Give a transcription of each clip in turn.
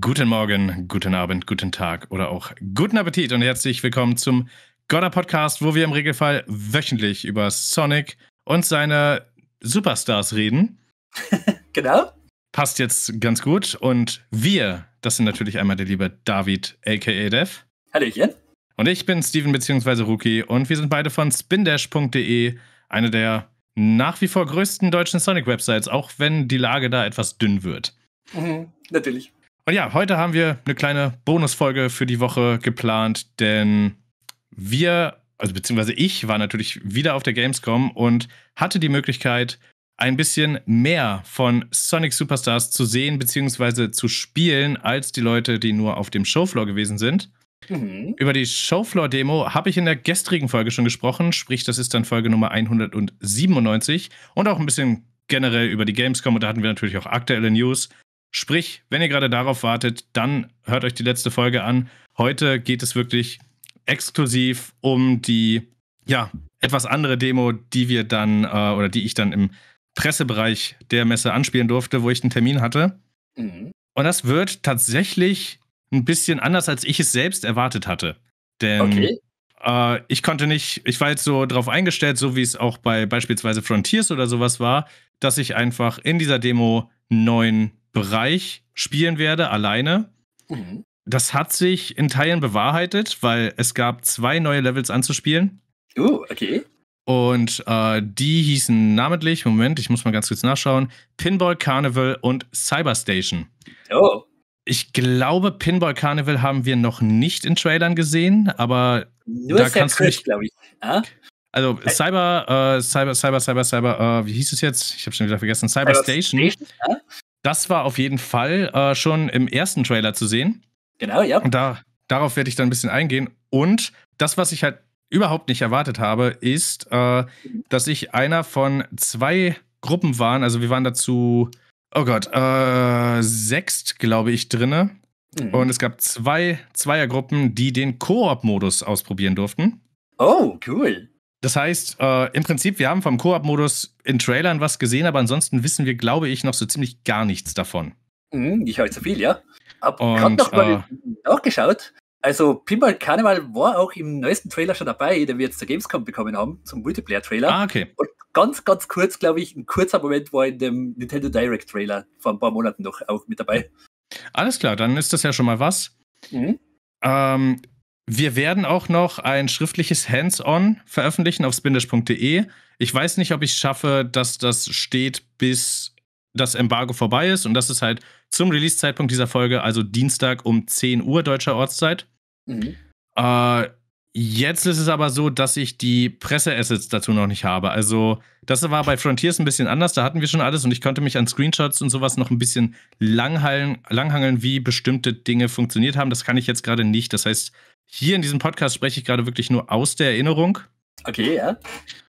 Guten Morgen, guten Abend, guten Tag oder auch guten Appetit und herzlich willkommen zum Godda Podcast, wo wir im Regelfall wöchentlich über Sonic und seine Superstars reden. genau. Passt jetzt ganz gut. Und wir, das sind natürlich einmal der liebe David, aka Dev. Hallöchen. Und ich bin Steven bzw. Rookie und wir sind beide von spindash.de, eine der nach wie vor größten deutschen Sonic-Websites, auch wenn die Lage da etwas dünn wird. Mhm, natürlich. Und ja, heute haben wir eine kleine Bonusfolge für die Woche geplant, denn wir, also beziehungsweise ich, war natürlich wieder auf der Gamescom und hatte die Möglichkeit, ein bisschen mehr von Sonic Superstars zu sehen beziehungsweise zu spielen, als die Leute, die nur auf dem Showfloor gewesen sind. Mhm. Über die Showfloor-Demo habe ich in der gestrigen Folge schon gesprochen, sprich, das ist dann Folge Nummer 197 und auch ein bisschen generell über die Gamescom und da hatten wir natürlich auch aktuelle News. Sprich, wenn ihr gerade darauf wartet, dann hört euch die letzte Folge an. Heute geht es wirklich exklusiv um die, ja, etwas andere Demo, die wir dann äh, oder die ich dann im Pressebereich der Messe anspielen durfte, wo ich einen Termin hatte. Mhm. Und das wird tatsächlich ein bisschen anders, als ich es selbst erwartet hatte. Denn okay. äh, ich konnte nicht, ich war jetzt so drauf eingestellt, so wie es auch bei beispielsweise Frontiers oder sowas war, dass ich einfach in dieser Demo neun Bereich spielen werde, alleine. Mhm. Das hat sich in Teilen bewahrheitet, weil es gab zwei neue Levels anzuspielen. Oh, uh, okay. Und äh, die hießen namentlich, Moment, ich muss mal ganz kurz nachschauen, Pinball Carnival und Cyberstation. Oh. Ich glaube, Pinball Carnival haben wir noch nicht in Trailern gesehen, aber Nur da kannst Chris, du glaube ich. Ah? Also Cyber, äh, Cyber, Cyber, Cyber, Cyber, äh, wie hieß es jetzt? Ich habe schon wieder vergessen. Cyberstation. Cyber ja? Ah? Das war auf jeden Fall äh, schon im ersten Trailer zu sehen. Genau, ja. Und da, darauf werde ich dann ein bisschen eingehen. Und das, was ich halt überhaupt nicht erwartet habe, ist, äh, dass ich einer von zwei Gruppen war. Also wir waren dazu, oh Gott, äh, sechst, glaube ich, drinne. Mhm. Und es gab zwei Zweiergruppen, die den Koop-Modus ausprobieren durften. Oh, cool. Das heißt, äh, im Prinzip, wir haben vom Koop-Modus in Trailern was gesehen, aber ansonsten wissen wir, glaube ich, noch so ziemlich gar nichts davon. Mhm, nicht allzu viel, ja. Hab gerade nochmal äh, nachgeschaut. Also Pinball Karneval war auch im neuesten Trailer schon dabei, den wir jetzt zur Gamescom bekommen haben, zum Multiplayer-Trailer. Ah, okay. Und ganz, ganz kurz, glaube ich, ein kurzer Moment war in dem Nintendo Direct-Trailer vor ein paar Monaten noch auch mit dabei. Alles klar, dann ist das ja schon mal was. Mhm. Ähm, wir werden auch noch ein schriftliches Hands-on veröffentlichen auf spindish.de. Ich weiß nicht, ob ich es schaffe, dass das steht, bis das Embargo vorbei ist. Und das ist halt zum Release-Zeitpunkt dieser Folge, also Dienstag um 10 Uhr deutscher Ortszeit. Mhm. Äh, jetzt ist es aber so, dass ich die Presseassets dazu noch nicht habe. Also, das war bei Frontiers ein bisschen anders. Da hatten wir schon alles und ich konnte mich an Screenshots und sowas noch ein bisschen langhangeln, langhangeln wie bestimmte Dinge funktioniert haben. Das kann ich jetzt gerade nicht. Das heißt, hier in diesem Podcast spreche ich gerade wirklich nur aus der Erinnerung. Okay, ja.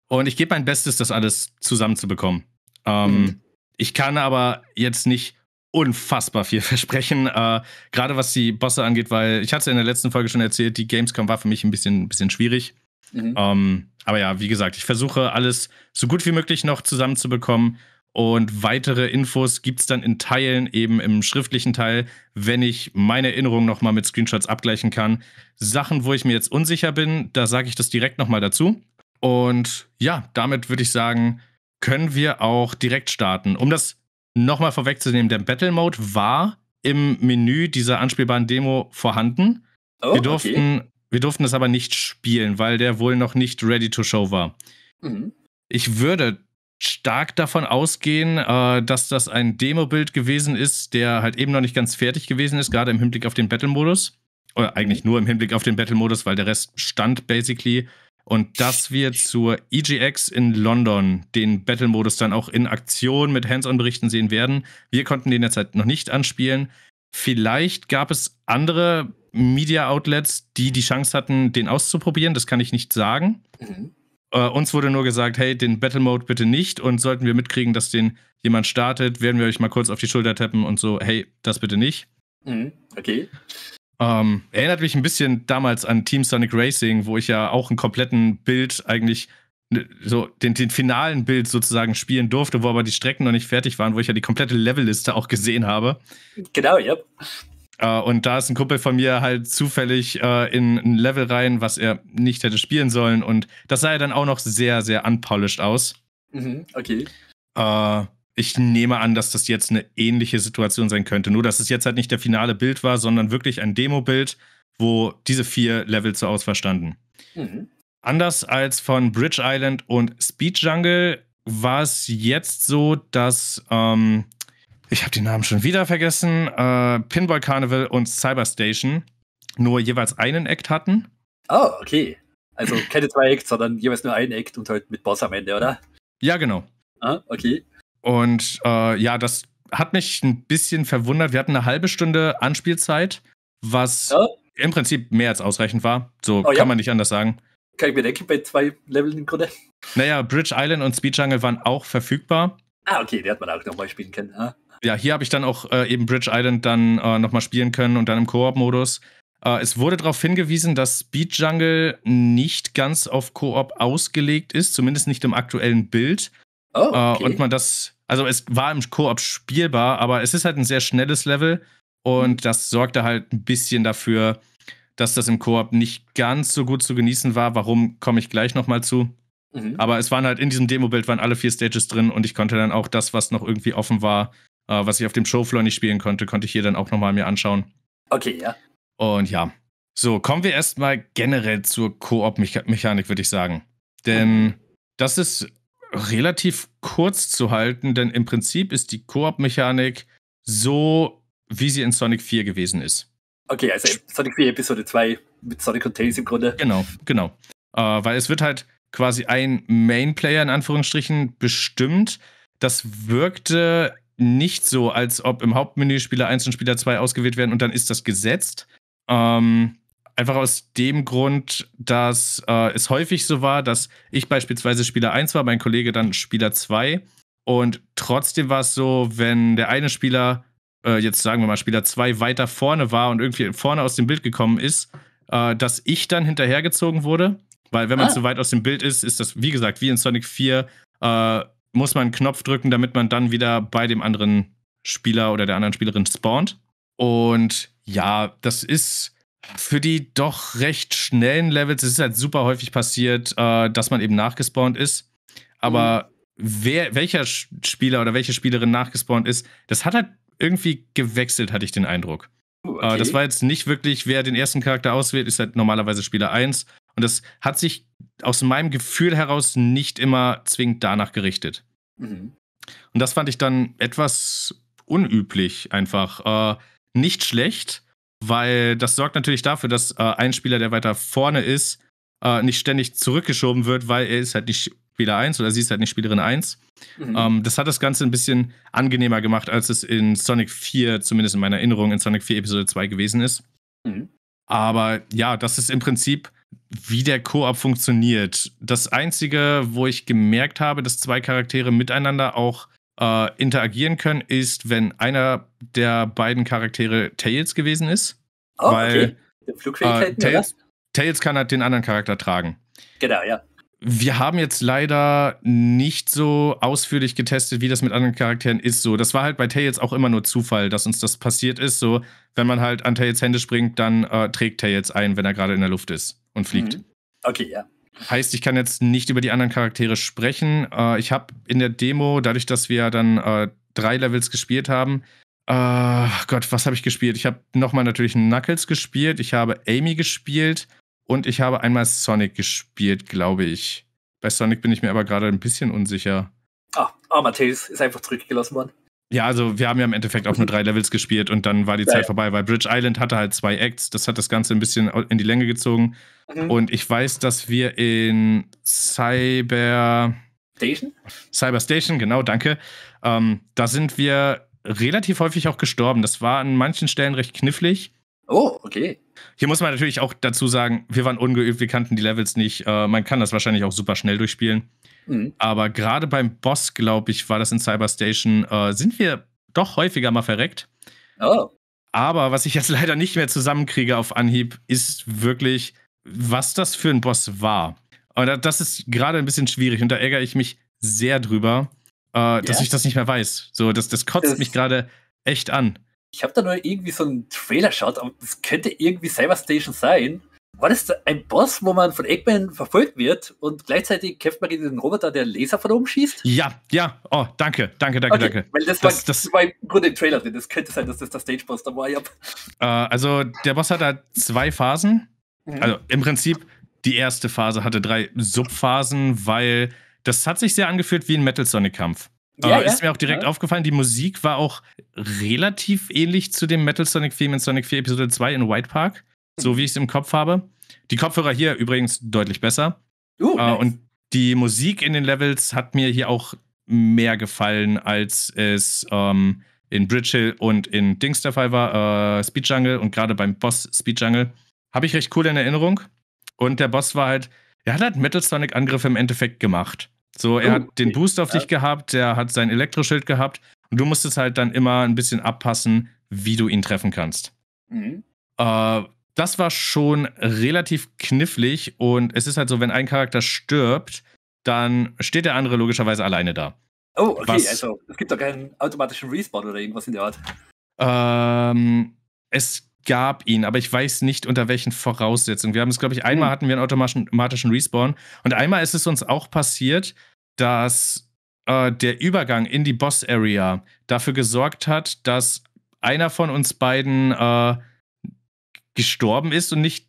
Und ich gebe mein Bestes, das alles zusammenzubekommen. Ähm, mhm. Ich kann aber jetzt nicht unfassbar viel versprechen, äh, gerade was die Bosse angeht, weil ich hatte in der letzten Folge schon erzählt, die Gamescom war für mich ein bisschen, ein bisschen schwierig. Mhm. Ähm, aber ja, wie gesagt, ich versuche alles so gut wie möglich noch zusammenzubekommen. Und weitere Infos gibt es dann in Teilen, eben im schriftlichen Teil, wenn ich meine Erinnerungen nochmal mit Screenshots abgleichen kann. Sachen, wo ich mir jetzt unsicher bin, da sage ich das direkt nochmal dazu. Und ja, damit würde ich sagen, können wir auch direkt starten. Um das nochmal vorwegzunehmen, der Battle Mode war im Menü dieser anspielbaren Demo vorhanden. Oh, wir, durften, okay. wir durften das aber nicht spielen, weil der wohl noch nicht ready to show war. Mhm. Ich würde stark davon ausgehen, äh, dass das ein Demo-Bild gewesen ist, der halt eben noch nicht ganz fertig gewesen ist, gerade im Hinblick auf den Battle-Modus. Oder eigentlich nur im Hinblick auf den Battle-Modus, weil der Rest stand basically. Und dass wir zur EGX in London den Battle-Modus dann auch in Aktion mit Hands-on-Berichten sehen werden. Wir konnten den derzeit noch nicht anspielen. Vielleicht gab es andere Media-Outlets, die die Chance hatten, den auszuprobieren. Das kann ich nicht sagen. Mhm. Äh, uns wurde nur gesagt, hey, den Battle Mode bitte nicht und sollten wir mitkriegen, dass den jemand startet, werden wir euch mal kurz auf die Schulter tappen und so, hey, das bitte nicht. Mhm, okay. Ähm, erinnert mich ein bisschen damals an Team Sonic Racing, wo ich ja auch einen kompletten Bild eigentlich ne, so den, den finalen Bild sozusagen spielen durfte, wo aber die Strecken noch nicht fertig waren, wo ich ja die komplette Levelliste auch gesehen habe. Genau, ja. Yep. Uh, und da ist ein Kumpel von mir halt zufällig uh, in ein Level rein, was er nicht hätte spielen sollen. Und das sah ja dann auch noch sehr, sehr unpolished aus. Mhm, okay. Äh, ich nehme an, dass das jetzt eine ähnliche Situation sein könnte. Nur, dass es jetzt halt nicht der finale Bild war, sondern wirklich ein Demo-Bild, wo diese vier Level zur Auswahl standen. Mhm. Anders als von Bridge Island und Speed Jungle war es jetzt so, dass ähm, ich habe die Namen schon wieder vergessen, äh, Pinball Carnival und Cyber Cyberstation nur jeweils einen Act hatten. Oh, okay. Also keine zwei Acts, sondern jeweils nur einen Act und halt mit Boss am Ende, oder? Ja, genau. Ah, okay. Und äh, ja, das hat mich ein bisschen verwundert. Wir hatten eine halbe Stunde Anspielzeit, was oh. im Prinzip mehr als ausreichend war. So oh, kann ja. man nicht anders sagen. Kann ich mir denken, bei zwei Leveln im Grunde. Naja, Bridge Island und Speed Jungle waren auch verfügbar. Ah, okay, die hat man auch nochmal spielen können. Ah. Ja, hier habe ich dann auch äh, eben Bridge Island dann äh, nochmal spielen können und dann im Koop-Modus. Äh, es wurde darauf hingewiesen, dass Speed Jungle nicht ganz auf Koop ausgelegt ist, zumindest nicht im aktuellen Bild. Oh, äh, okay. und man das, also es war im Koop spielbar, aber es ist halt ein sehr schnelles Level und mhm. das sorgte halt ein bisschen dafür, dass das im Koop nicht ganz so gut zu genießen war. Warum komme ich gleich nochmal zu? Mhm. Aber es waren halt in diesem Demo-Bild waren alle vier Stages drin und ich konnte dann auch das, was noch irgendwie offen war, äh, was ich auf dem Showfloor nicht spielen konnte, konnte ich hier dann auch nochmal mir anschauen. Okay, ja. Und ja. So, kommen wir erstmal generell zur Koop-Mechanik, würde ich sagen. Denn das ist relativ kurz zu halten, denn im Prinzip ist die Koop-Mechanik so, wie sie in Sonic 4 gewesen ist. Okay, also Sonic 4 Episode 2 mit Sonic und Tails im Grunde. Genau, genau. Äh, weil es wird halt quasi ein Main-Player in Anführungsstrichen bestimmt. Das wirkte nicht so, als ob im Hauptmenü Spieler 1 und Spieler 2 ausgewählt werden und dann ist das gesetzt. Ähm, einfach aus dem Grund, dass äh, es häufig so war, dass ich beispielsweise Spieler 1 war, mein Kollege dann Spieler 2. Und trotzdem war es so, wenn der eine Spieler, äh, jetzt sagen wir mal Spieler 2, weiter vorne war und irgendwie vorne aus dem Bild gekommen ist, äh, dass ich dann hinterhergezogen wurde. Weil wenn man ah. zu weit aus dem Bild ist, ist das, wie gesagt, wie in Sonic 4 muss man einen Knopf drücken, damit man dann wieder bei dem anderen Spieler oder der anderen Spielerin spawnt. Und ja, das ist für die doch recht schnellen Levels, es ist halt super häufig passiert, äh, dass man eben nachgespawnt ist. Aber mhm. wer, welcher Spieler oder welche Spielerin nachgespawnt ist, das hat halt irgendwie gewechselt, hatte ich den Eindruck. Okay. Äh, das war jetzt nicht wirklich, wer den ersten Charakter auswählt, ist halt normalerweise Spieler 1 und das hat sich aus meinem Gefühl heraus nicht immer zwingend danach gerichtet. Mhm. Und das fand ich dann etwas unüblich einfach. Äh, nicht schlecht, weil das sorgt natürlich dafür, dass äh, ein Spieler, der weiter vorne ist, äh, nicht ständig zurückgeschoben wird, weil er ist halt nicht Spieler 1 oder sie ist halt nicht Spielerin 1. Mhm. Ähm, das hat das Ganze ein bisschen angenehmer gemacht, als es in Sonic 4, zumindest in meiner Erinnerung, in Sonic 4 Episode 2 gewesen ist. Mhm. Aber ja, das ist im Prinzip wie der Koop funktioniert. Das Einzige, wo ich gemerkt habe, dass zwei Charaktere miteinander auch äh, interagieren können, ist, wenn einer der beiden Charaktere Tails gewesen ist. Oh, weil, okay. Flugfähigkeiten, äh, Tails, Tails kann halt den anderen Charakter tragen. Genau, ja. Wir haben jetzt leider nicht so ausführlich getestet, wie das mit anderen Charakteren ist. So, das war halt bei Tails auch immer nur Zufall, dass uns das passiert ist. So, wenn man halt an Tails Hände springt, dann äh, trägt Tails ein, wenn er gerade in der Luft ist und fliegt. Mhm. Okay, ja. Heißt, ich kann jetzt nicht über die anderen Charaktere sprechen. Äh, ich habe in der Demo, dadurch, dass wir dann äh, drei Levels gespielt haben, äh, Gott, was habe ich gespielt? Ich habe nochmal natürlich Knuckles gespielt, ich habe Amy gespielt und ich habe einmal Sonic gespielt, glaube ich. Bei Sonic bin ich mir aber gerade ein bisschen unsicher. Ah, armer ah, Tails ist einfach zurückgelassen worden. Ja, also wir haben ja im Endeffekt auch nur drei Levels gespielt und dann war die Zeit vorbei, weil Bridge Island hatte halt zwei Acts. Das hat das Ganze ein bisschen in die Länge gezogen. Mhm. Und ich weiß, dass wir in Cyber Station? Cyber Station, genau, danke. Ähm, da sind wir relativ häufig auch gestorben. Das war an manchen Stellen recht knifflig. Oh, okay. Hier muss man natürlich auch dazu sagen, wir waren ungeübt, wir kannten die Levels nicht. Äh, man kann das wahrscheinlich auch super schnell durchspielen. Mhm. Aber gerade beim Boss, glaube ich, war das in Cyber Station, äh, sind wir doch häufiger mal verreckt. Oh. Aber was ich jetzt leider nicht mehr zusammenkriege auf Anhieb, ist wirklich, was das für ein Boss war. Und das ist gerade ein bisschen schwierig und da ärgere ich mich sehr drüber, äh, yeah. dass ich das nicht mehr weiß. So, das, das kotzt das mich gerade echt an. Ich habe da nur irgendwie so einen Trailer geschaut, aber das könnte irgendwie Cyber Station sein. War das ein Boss, wo man von Eggman verfolgt wird und gleichzeitig kämpft man gegen den Roboter, der Laser von oben schießt? Ja, ja. Oh, danke, danke, danke, okay, danke. Weil das, das, war, das, war, im Grunde im Trailer drin. Das könnte sein, dass das der Stage-Boss dabei war. Ja. Äh, also, der Boss hat halt zwei Phasen. Mhm. Also, im Prinzip, die erste Phase hatte drei Subphasen, weil das hat sich sehr angefühlt wie ein Metal Sonic-Kampf. Ja, Aber ja, ist mir auch direkt ja. aufgefallen, die Musik war auch relativ ähnlich zu dem Metal Sonic Film in Sonic 4 Episode 2 in White Park, so mhm. wie ich es im Kopf habe. Die Kopfhörer hier übrigens deutlich besser. Uh, äh, nice. Und die Musik in den Levels hat mir hier auch mehr gefallen, als es ähm, in Bridge Hill und in Dings der Fall war, äh, Speed Jungle und gerade beim Boss Speed Jungle. Habe ich recht cool in Erinnerung. Und der Boss war halt, er hat halt Metal Sonic Angriffe im Endeffekt gemacht. So, er oh, hat den Boost auf ja. Äh, dich gehabt, er hat sein Elektroschild gehabt und du musstest halt dann immer ein bisschen abpassen, wie du ihn treffen kannst. Mhm. Äh, das war schon relativ knifflig und es ist halt so, wenn ein Charakter stirbt, dann steht der andere logischerweise alleine da. Oh, okay, Was, also es gibt doch keinen automatischen Respawn oder irgendwas in der Art. Ähm, es gab ihn, aber ich weiß nicht unter welchen Voraussetzungen. Wir haben es, glaube ich, einmal hm. hatten wir einen automatischen Respawn und einmal ist es uns auch passiert, dass äh, der Übergang in die Boss-Area dafür gesorgt hat, dass einer von uns beiden äh, gestorben ist und nicht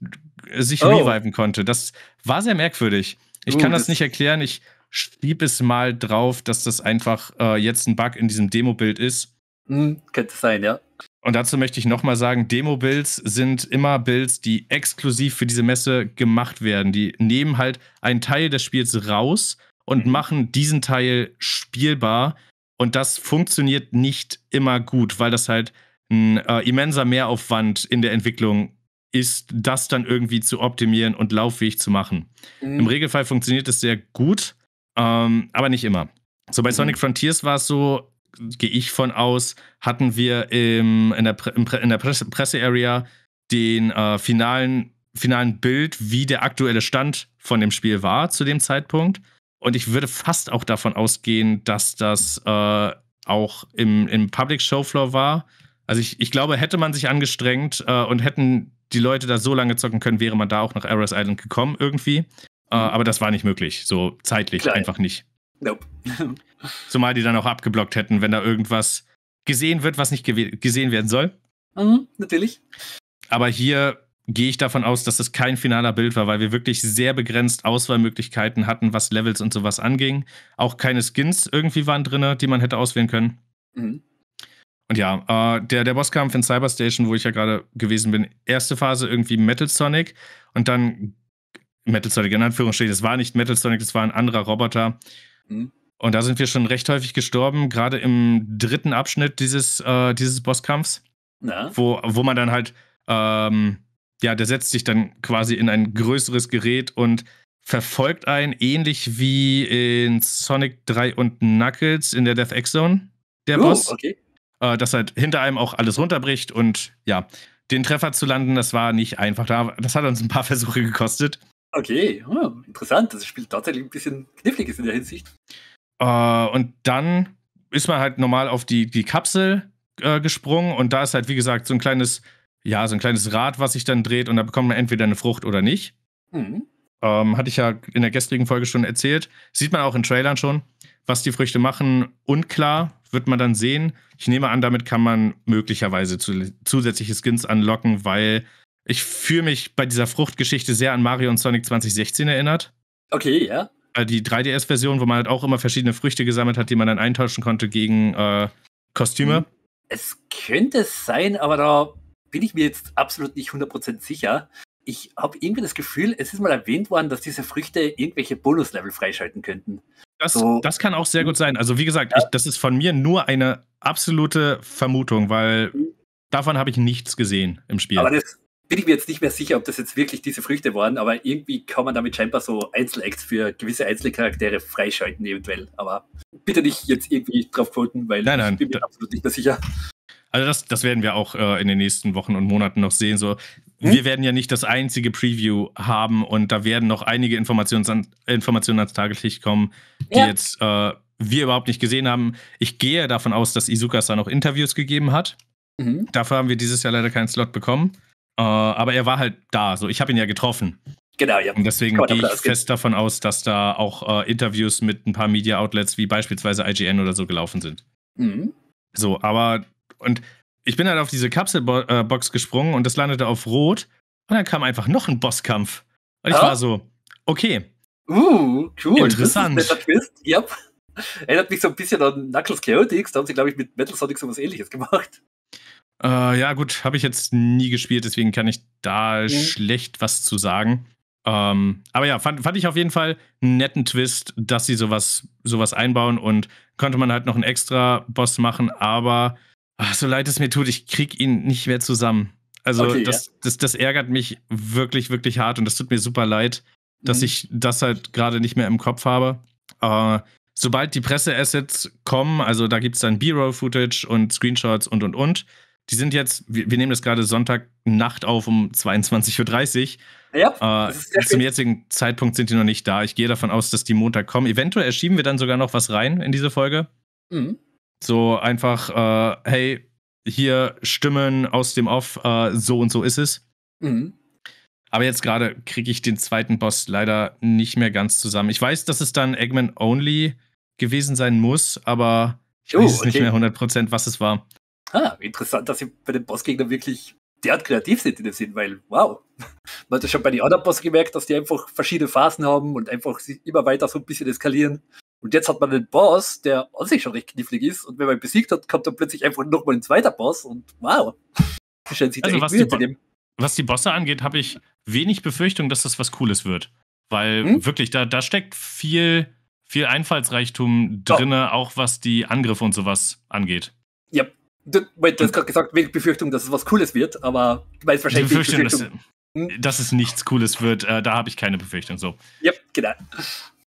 äh, sich oh. reviven konnte. Das war sehr merkwürdig. Ich uh, kann das, das nicht erklären. Ich schrieb es mal drauf, dass das einfach äh, jetzt ein Bug in diesem Demo-Bild ist. Hm, könnte sein, ja. Und dazu möchte ich nochmal sagen, Demo-Builds sind immer Builds, die exklusiv für diese Messe gemacht werden. Die nehmen halt einen Teil des Spiels raus und mhm. machen diesen Teil spielbar. Und das funktioniert nicht immer gut, weil das halt ein äh, immenser Mehraufwand in der Entwicklung ist, das dann irgendwie zu optimieren und lauffähig zu machen. Mhm. Im Regelfall funktioniert es sehr gut, ähm, aber nicht immer. So bei mhm. Sonic Frontiers war es so, gehe ich von aus, hatten wir im, in der, in der Presse, Presse-Area den äh, finalen, finalen Bild, wie der aktuelle Stand von dem Spiel war zu dem Zeitpunkt. Und ich würde fast auch davon ausgehen, dass das äh, auch im, im Public Showfloor war. Also ich, ich glaube, hätte man sich angestrengt äh, und hätten die Leute da so lange zocken können, wäre man da auch nach Eros Island gekommen irgendwie. Äh, mhm. aber das war nicht möglich, so zeitlich Klar. einfach nicht. Nope. Zumal die dann auch abgeblockt hätten, wenn da irgendwas gesehen wird, was nicht gesehen werden soll. Mhm, natürlich. Aber hier gehe ich davon aus, dass das kein finaler Bild war, weil wir wirklich sehr begrenzt Auswahlmöglichkeiten hatten, was Levels und sowas anging. Auch keine Skins irgendwie waren drin, die man hätte auswählen können. Mhm. Und ja, äh, der, der Bosskampf in Cyberstation, wo ich ja gerade gewesen bin, erste Phase irgendwie Metal Sonic und dann Metal Sonic in Anführungsstrichen, das war nicht Metal Sonic, das war ein anderer Roboter. Hm? Und da sind wir schon recht häufig gestorben, gerade im dritten Abschnitt dieses, äh, dieses Bosskampfs, wo, wo man dann halt, ähm, ja, der setzt sich dann quasi in ein größeres Gerät und verfolgt einen, ähnlich wie in Sonic 3 und Knuckles in der Death X Zone, der uh, Boss. Okay. Äh, dass halt hinter einem auch alles runterbricht und ja, den Treffer zu landen, das war nicht einfach. Das hat uns ein paar Versuche gekostet. Okay, oh, interessant. Das Spiel tatsächlich ein bisschen knifflig ist in der Hinsicht. Uh, und dann ist man halt normal auf die, die Kapsel äh, gesprungen und da ist halt, wie gesagt, so ein kleines, ja, so ein kleines Rad, was sich dann dreht und da bekommt man entweder eine Frucht oder nicht. Mhm. Ähm, hatte ich ja in der gestrigen Folge schon erzählt. Sieht man auch in Trailern schon. Was die Früchte machen, unklar, wird man dann sehen. Ich nehme an, damit kann man möglicherweise zu, zusätzliche Skins anlocken, weil ich fühle mich bei dieser Fruchtgeschichte sehr an Mario und Sonic 2016 erinnert. Okay, ja. Äh, die 3DS-Version, wo man halt auch immer verschiedene Früchte gesammelt hat, die man dann eintauschen konnte gegen äh, Kostüme. Hm. Es könnte sein, aber da bin ich mir jetzt absolut nicht 100% sicher. Ich habe irgendwie das Gefühl, es ist mal erwähnt worden, dass diese Früchte irgendwelche Bonuslevel freischalten könnten. Das, so. das, kann auch sehr gut sein. Also wie gesagt, ja. ich, das ist von mir nur eine absolute Vermutung, weil hm. davon habe ich nichts gesehen im Spiel. Aber das, bin ich mir jetzt nicht mehr sicher, ob das jetzt wirklich diese Früchte waren, aber irgendwie kann man damit scheinbar so Einzelacts für gewisse Einzelcharaktere freischalten, eventuell. Aber bitte nicht jetzt irgendwie drauf quoten, weil nein, nein, ich bin mir absolut nicht mehr sicher. Also das, das werden wir auch äh, in den nächsten Wochen und Monaten noch sehen. So, hm? wir werden ja nicht das einzige Preview haben und da werden noch einige Informations an, Informationen ans Tageslicht kommen, die ja. jetzt äh, wir überhaupt nicht gesehen haben. Ich gehe davon aus, dass Izuka-san auch Interviews gegeben hat. Mhm. Dafür haben wir dieses Jahr leider keinen Slot bekommen. Äh, aber er war halt da, so ich habe ihn ja getroffen. Genau, ja. Und deswegen gehe ich fest davon aus, dass da auch äh, Interviews mit ein paar Media-Outlets wie beispielsweise IGN oder so gelaufen sind. Mhm. So, aber und ich bin halt auf diese Kapselbox äh, gesprungen und das landete auf Rot und dann kam einfach noch ein Bosskampf. Und ich oh. war so, okay. Uh, cool. Interessant. Das ist Twist. Yep. Erinnert mich so ein bisschen an Knuckles Chaotix. Da haben sie, glaube ich, mit Metal Sonic so was ähnliches gemacht. Äh, ja, gut, habe ich jetzt nie gespielt, deswegen kann ich da mhm. schlecht was zu sagen. Ähm, aber ja, fand, fand ich auf jeden Fall einen netten Twist, dass sie sowas, sowas einbauen und konnte man halt noch einen extra Boss machen, aber ach, so leid es mir tut, ich krieg ihn nicht mehr zusammen. Also okay, das, ja. das, das, ärgert mich wirklich, wirklich hart und das tut mir super leid, dass mhm. ich das halt gerade nicht mehr im Kopf habe. Äh, sobald die Presseassets kommen, also da gibt es dann B-Roll-Footage und Screenshots und und und, die sind jetzt, wir, wir nehmen das gerade Sonntagnacht auf um 22.30 Uhr. Ja, äh, zum jetzigen Zeitpunkt sind die noch nicht da. Ich gehe davon aus, dass die Montag kommen. Eventuell schieben wir dann sogar noch was rein in diese Folge. Mhm. So einfach, äh, hey, hier Stimmen aus dem Off, äh, so und so ist es. Mhm. Aber jetzt gerade kriege ich den zweiten Boss leider nicht mehr ganz zusammen. Ich weiß, dass es dann Eggman Only gewesen sein muss, aber ich oh, weiß okay. nicht mehr 100%, was es war ah, interessant, dass sie bei den Bossgegnern wirklich derart kreativ sind in dem Sinn, weil, wow, man hat ja schon bei den anderen Boss gemerkt, dass die einfach verschiedene Phasen haben und einfach immer weiter so ein bisschen eskalieren. Und jetzt hat man einen Boss, der an sich schon recht knifflig ist. Und wenn man ihn besiegt hat, kommt dann plötzlich einfach nochmal ein zweiter Boss und wow. Stellen sich also was die, dem. was die Bosse angeht, habe ich wenig Befürchtung, dass das was Cooles wird. Weil hm? wirklich, da, da steckt viel, viel Einfallsreichtum drin, oh. auch was die Angriffe und sowas angeht. Ja, Du, wait, du hast gerade gesagt, mit Befürchtung, dass es was Cooles wird, aber du weißt wahrscheinlich die Befürchtung, Befürchtung dass, hm? dass, es nichts Cooles wird. Äh, da habe ich keine Befürchtung. So. Yep, genau.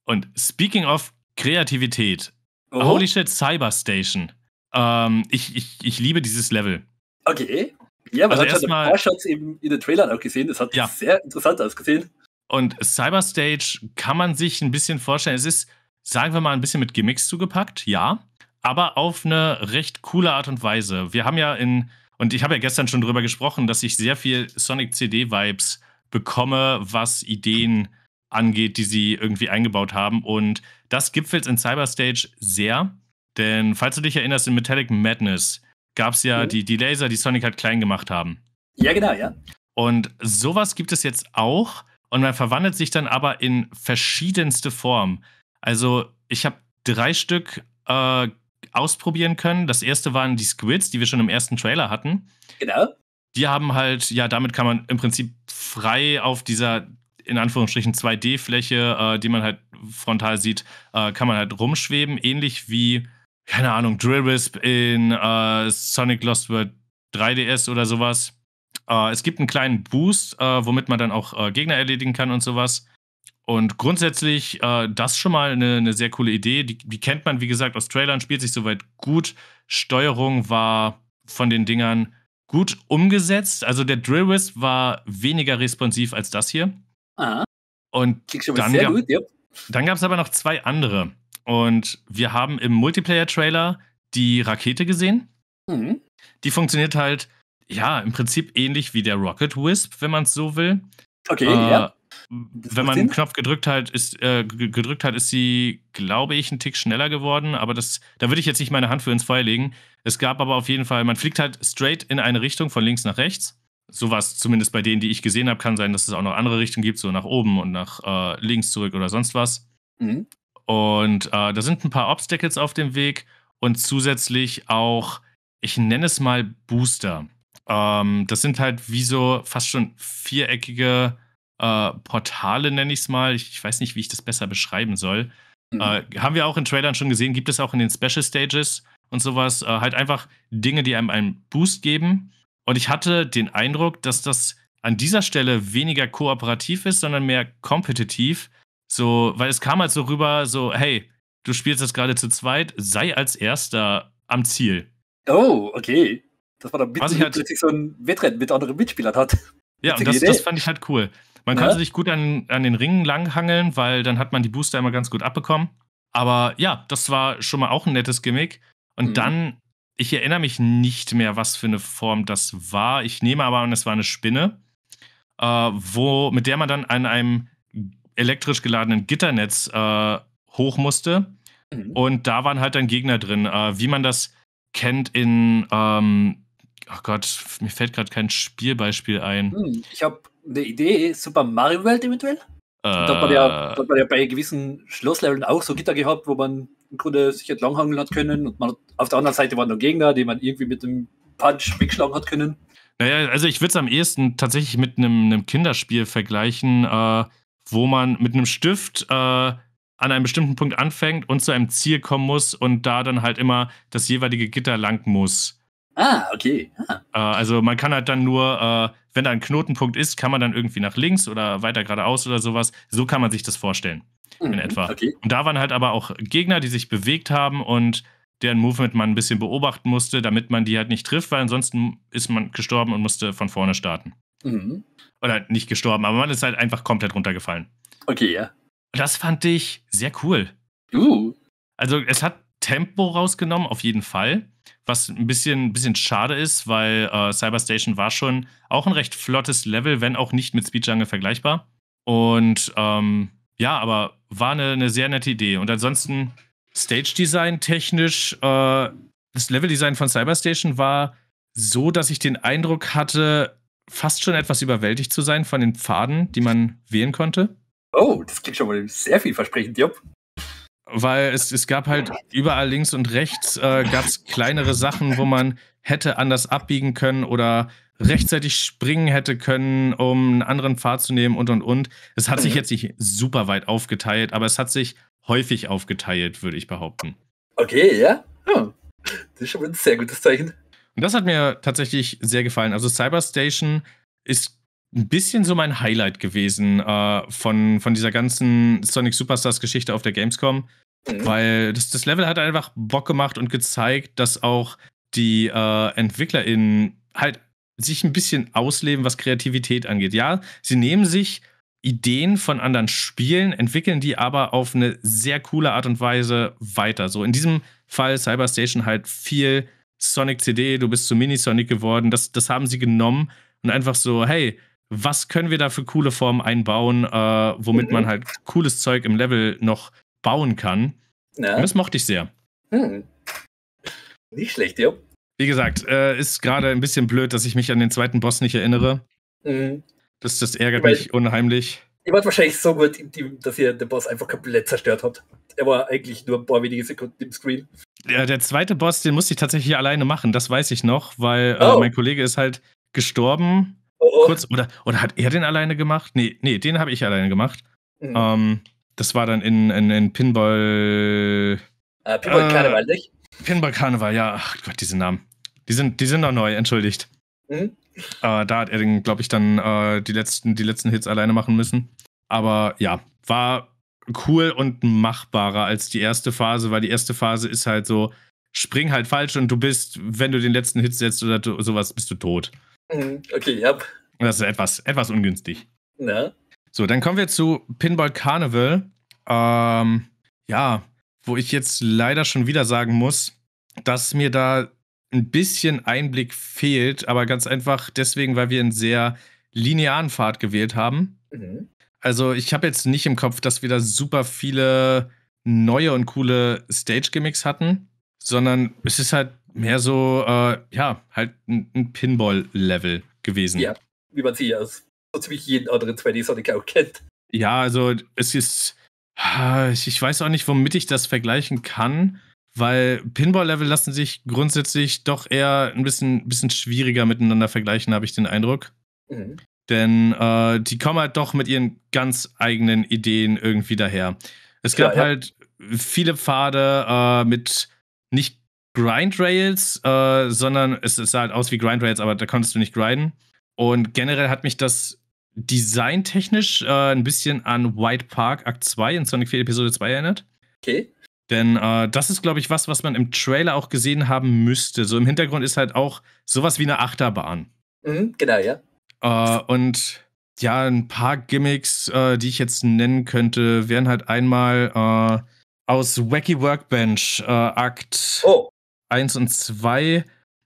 Und speaking of Kreativität, oh. holy shit, Cyber Station. Ähm, ich, ich, ich liebe dieses Level. Okay. Ja, man also hat schon ein paar Shots eben in den Trailern auch gesehen. Das hat ja. sehr interessant ausgesehen. Und Cyberstage kann man sich ein bisschen vorstellen. Es ist, sagen wir mal, ein bisschen mit Gimmicks zugepackt, ja aber auf eine recht coole Art und Weise. Wir haben ja in, und ich habe ja gestern schon drüber gesprochen, dass ich sehr viel Sonic CD-Vibes bekomme, was Ideen angeht, die sie irgendwie eingebaut haben. Und das gipfelt in Cyberstage sehr. Denn falls du dich erinnerst, in Metallic Madness gab es ja mhm. die, die Laser, die Sonic halt klein gemacht haben. Ja, genau, ja. Und sowas gibt es jetzt auch. Und man verwandelt sich dann aber in verschiedenste Formen. Also ich habe drei Stück äh, ausprobieren können. Das erste waren die Squids, die wir schon im ersten Trailer hatten. Genau. Die haben halt, ja, damit kann man im Prinzip frei auf dieser, in Anführungsstrichen, 2D-Fläche, äh, die man halt frontal sieht, äh, kann man halt rumschweben. Ähnlich wie, keine Ahnung, Drill Wisp in äh, Sonic Lost World 3DS oder sowas. Äh, es gibt einen kleinen Boost, äh, womit man dann auch äh, Gegner erledigen kann und sowas. Und grundsätzlich, äh, das schon mal eine, eine, sehr coole Idee. Die, die kennt man, wie gesagt, aus Trailern, spielt sich soweit gut. Steuerung war von den Dingern gut umgesetzt. Also der Drill Wisp war weniger responsiv als das hier. Ah. Und dann, gab, gut, ja. dann gab es aber noch zwei andere. Und wir haben im Multiplayer-Trailer die Rakete gesehen. Mhm. Die funktioniert halt, ja, im Prinzip ähnlich wie der Rocket Wisp, wenn man es so will. Okay, äh, ja. Das wenn man Sinn? einen Knopf gedrückt hat, ist, äh, gedrückt hat, ist sie, glaube ich, einen Tick schneller geworden. Aber das, da würde ich jetzt nicht meine Hand für ins Feuer legen. Es gab aber auf jeden Fall, man fliegt halt straight in eine Richtung von links nach rechts. Sowas, zumindest bei denen, die ich gesehen habe. Kann sein, dass es auch noch andere Richtungen gibt, so nach oben und nach äh, links zurück oder sonst was. Mhm. Und äh, da sind ein paar Obstacles auf dem Weg und zusätzlich auch, ich nenne es mal Booster. Ähm, das sind halt wie so fast schon viereckige äh, Portale, nenne ich es mal. Ich, ich, weiß nicht, wie ich das besser beschreiben soll. Mhm. Äh, haben wir auch in Trailern schon gesehen, gibt es auch in den Special Stages und sowas. Äh, halt einfach Dinge, die einem einen Boost geben. Und ich hatte den Eindruck, dass das an dieser Stelle weniger kooperativ ist, sondern mehr kompetitiv. So, weil es kam halt so rüber, so, hey, du spielst das gerade zu zweit, sei als erster am Ziel. Oh, okay. Das war dann bitte, halt, so ein Wettrennen mit anderen Mitspielern hat. Ja, und das, das, fand ich halt cool. Man ja? konnte ne? sich gut an, an den Ringen langhangeln, weil dann hat man die Booster immer ganz gut abbekommen. Aber ja, das war schon mal auch ein nettes Gimmick. Und mhm. dann, ich erinnere mich nicht mehr, was für eine Form das war. Ich nehme aber an, es war eine Spinne, äh, wo, mit der man dann an einem elektrisch geladenen Gitternetz äh, hoch musste. Mhm. Und da waren halt dann Gegner drin. Äh, wie man das kennt in, ähm, oh Gott, mir fällt gerade kein Spielbeispiel ein. Hm, ich habe eine Idee, Super Mario World eventuell? da, hat man ja, äh. da hat man ja bei gewissen Schlossleveln auch so Gitter gehabt, wo man im Grunde sich entlanghangeln halt hat können und man hat, auf der anderen Seite waren noch Gegner, die man irgendwie mit einem Punch wegschlagen hat können. Naja, also ich würde es am ehesten tatsächlich mit einem Kinderspiel vergleichen, äh, wo man mit einem Stift äh, an einem bestimmten Punkt anfängt und zu einem Ziel kommen muss und da dann halt immer das jeweilige Gitter lang muss. Ah, okay. Ah. Äh, also man kann halt dann nur äh, wenn da ein Knotenpunkt ist, kann man dann irgendwie nach links oder weiter geradeaus oder sowas. So kann man sich das vorstellen. Mhm, in etwa. Okay. Und da waren halt aber auch Gegner, die sich bewegt haben und deren Movement man ein bisschen beobachten musste, damit man die halt nicht trifft, weil ansonsten ist man gestorben und musste von vorne starten. Mhm. Oder nicht gestorben, aber man ist halt einfach komplett runtergefallen. Okay, ja. Das fand ich sehr cool. Uh. Also es hat Tempo rausgenommen, auf jeden Fall. Was ein bisschen, ein bisschen schade ist, weil äh, Cyberstation war schon auch ein recht flottes Level, wenn auch nicht mit Speed Jungle vergleichbar. Und ähm, ja, aber war eine, eine, sehr nette Idee. Und ansonsten, Stage Design technisch, äh, das Level Design von Cyberstation war so, dass ich den Eindruck hatte, fast schon etwas überwältigt zu sein von den Pfaden, die man wählen konnte. Oh, das klingt schon mal sehr vielversprechend, Jupp weil es, es gab halt überall links und rechts äh, gab es kleinere Sachen, wo man hätte anders abbiegen können oder rechtzeitig springen hätte können, um einen anderen Pfad zu nehmen und und und. Es hat sich jetzt nicht super weit aufgeteilt, aber es hat sich häufig aufgeteilt, würde ich behaupten. Okay, ja. ja. Das ist schon ein sehr gutes Zeichen. Und das hat mir tatsächlich sehr gefallen. Also Cyberstation ist ein bisschen so mein Highlight gewesen äh, von, von dieser ganzen Sonic Superstars Geschichte auf der Gamescom. Mhm. Weil das, das Level hat einfach Bock gemacht und gezeigt, dass auch die äh, EntwicklerInnen halt sich ein bisschen ausleben, was Kreativität angeht. Ja, sie nehmen sich Ideen von anderen Spielen, entwickeln die aber auf eine sehr coole Art und Weise weiter. So in diesem Fall Cyberstation halt viel Sonic CD, du bist zu Mini Sonic geworden. Das, das haben sie genommen und einfach so, hey, was können wir da für coole Formen einbauen, äh, womit mhm. man halt cooles Zeug im Level noch bauen kann. Ja. das mochte ich sehr. Mhm. Nicht schlecht, ja. Wie gesagt, äh, ist gerade ein bisschen blöd, dass ich mich an den zweiten Boss nicht erinnere. Mhm. Das, das ärgert Weil, mich unheimlich. Ihr wart wahrscheinlich so gut im Team, dass ihr den Boss einfach komplett zerstört habt. Er war eigentlich nur ein paar wenige Sekunden im Screen. Ja, der zweite Boss, den musste ich tatsächlich alleine machen, das weiß ich noch, weil äh, oh. äh, mein Kollege ist halt gestorben Oh, oh. kurz, oder, oder hat er den alleine gemacht? Nee, nee, den habe ich alleine gemacht. Mhm. Ähm, das war dann in, in, in Pinball. Äh, Pinball äh, Karneval, äh, nicht? Pinball Karneval, ja. Ach Gott, diese Namen. Die sind, die sind noch neu, entschuldigt. Mhm. Äh, da hat er den, glaube ich, dann äh, die, letzten, die letzten Hits alleine machen müssen. Aber ja, war cool und machbarer als die erste Phase, weil die erste Phase ist halt so, spring halt falsch und du bist, wenn du den letzten Hit setzt oder sowas, bist du tot. Mhm. Okay, ja. Das ist etwas, etwas ungünstig. Na? So, dann kommen wir zu Pinball Carnival. Ähm, ja, wo ich jetzt leider schon wieder sagen muss, dass mir da ein bisschen Einblick fehlt, aber ganz einfach deswegen, weil wir einen sehr linearen Pfad gewählt haben. Mhm. Also ich habe jetzt nicht im Kopf, dass wir da super viele neue und coole Stage-Gimmicks hatten, sondern es ist halt mehr so, äh, ja, halt ein, ein Pinball-Level gewesen. Ja, wie man sie aus so ziemlich jeden anderen 2 d Sonic auch kennt. Ja, also es ist, ah, ich, ich weiß auch nicht, womit ich das vergleichen kann, weil Pinball-Level lassen sich grundsätzlich doch eher ein bisschen, bisschen schwieriger miteinander vergleichen, habe ich den Eindruck. Mhm. Denn äh, die kommen halt doch mit ihren ganz eigenen Ideen irgendwie daher. Es gab ja, ja. halt viele Pfade äh, mit nicht Grindrails, äh, sondern es, es, sah halt aus wie Grindrails, aber da konntest du nicht grinden. Und generell hat mich das designtechnisch äh, ein bisschen an White Park Akt 2 in Sonic 4 Episode 2 erinnert. Okay. Denn äh, das ist, glaube ich, was, was man im Trailer auch gesehen haben müsste. So im Hintergrund ist halt auch sowas wie eine Achterbahn. Mhm, genau, ja. Äh, und ja, ein paar Gimmicks, äh, die ich jetzt nennen könnte, wären halt einmal äh, aus Wacky Workbench äh, Akt. Oh, 1 und 2,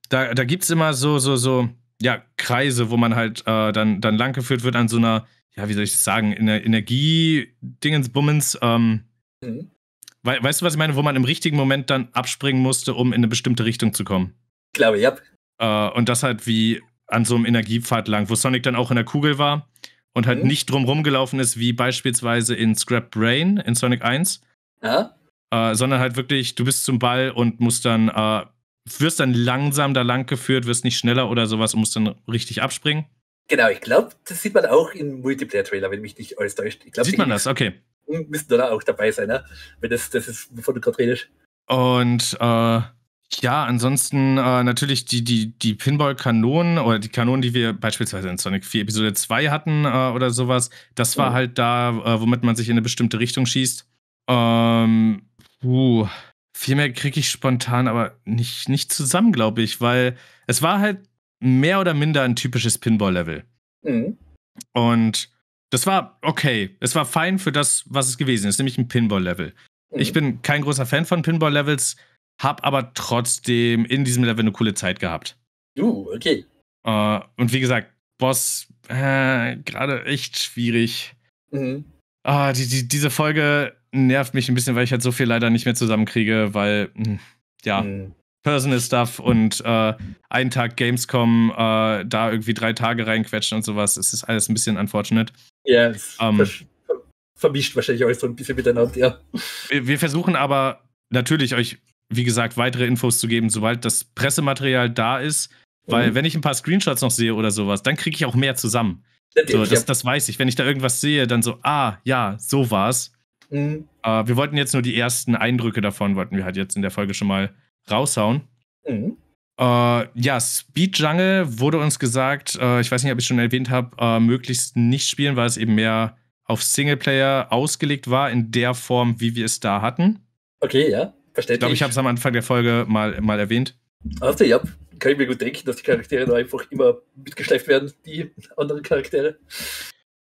da, da gibt es immer so, so, so, ja, Kreise, wo man halt äh, dann, dann langgeführt wird an so einer, ja, wie soll ich das sagen, in Energie-Dingensbummens. Ähm, mhm. we weißt du, was ich meine? Wo man im richtigen Moment dann abspringen musste, um in eine bestimmte Richtung zu kommen. Ich glaube, ja. Äh, und das halt wie an so einem Energiepfad lang, wo Sonic dann auch in der Kugel war und halt mhm. nicht drum rumgelaufen ist, wie beispielsweise in Scrap Brain in Sonic 1. Ja äh, sondern halt wirklich, du bist zum Ball und musst dann, äh, wirst dann langsam da lang geführt, wirst nicht schneller oder sowas und musst dann richtig abspringen. Genau, ich glaube, das sieht man auch im Multiplayer-Trailer, wenn mich nicht alles täuscht. Glaub, sieht man das, okay. Müssen da auch dabei sein, ne? Wenn das, das ist, wovon du gerade redest. Und äh, ja, ansonsten äh, natürlich die, die, die Pinball-Kanonen oder die Kanonen, die wir beispielsweise in Sonic 4 Episode 2 hatten äh, oder sowas, das war mhm. halt da, äh, womit man sich in eine bestimmte Richtung schießt. Ähm, Puh. Viel mehr kriege ich spontan aber nicht, nicht zusammen, glaube ich, weil es war halt mehr oder minder ein typisches Pinball-Level. Mhm. Und das war okay. Es war fein für das, was es gewesen ist, nämlich ein Pinball-Level. Mhm. Ich bin kein großer Fan von Pinball-Levels, habe aber trotzdem in diesem Level eine coole Zeit gehabt. Uh, okay. Uh, und wie gesagt, Boss, äh, gerade echt schwierig. Mhm. Ah, die, die, diese Folge nervt mich ein bisschen, weil ich halt so viel leider nicht mehr zusammenkriege, weil, hm, ja, mhm. Personal Stuff und äh, einen Tag Gamescom, äh, da irgendwie drei Tage reinquetschen und sowas, es ist alles ein bisschen unfortunate. Ja, ähm, vermischt wahrscheinlich euch so ein bisschen miteinander, ja. Wir, wir versuchen aber natürlich euch, wie gesagt, weitere Infos zu geben, sobald das Pressematerial da ist, weil mhm. wenn ich ein paar Screenshots noch sehe oder sowas, dann kriege ich auch mehr zusammen. So, das, das weiß ich. Wenn ich da irgendwas sehe, dann so, ah, ja, so war's. Mhm. Äh, wir wollten jetzt nur die ersten Eindrücke davon, wollten wir halt jetzt in der Folge schon mal raushauen. Mhm. Äh, ja, Speed Jungle wurde uns gesagt, äh, ich weiß nicht, ob ich schon erwähnt habe, äh, möglichst nicht spielen, weil es eben mehr auf Singleplayer ausgelegt war, in der Form, wie wir es da hatten. Okay, ja, verständlich. Ich glaube, ich habe es am Anfang der Folge mal, mal erwähnt. Also, ja, kann ich mir gut denken, dass die Charaktere da einfach immer mitgeschleift werden, die anderen Charaktere.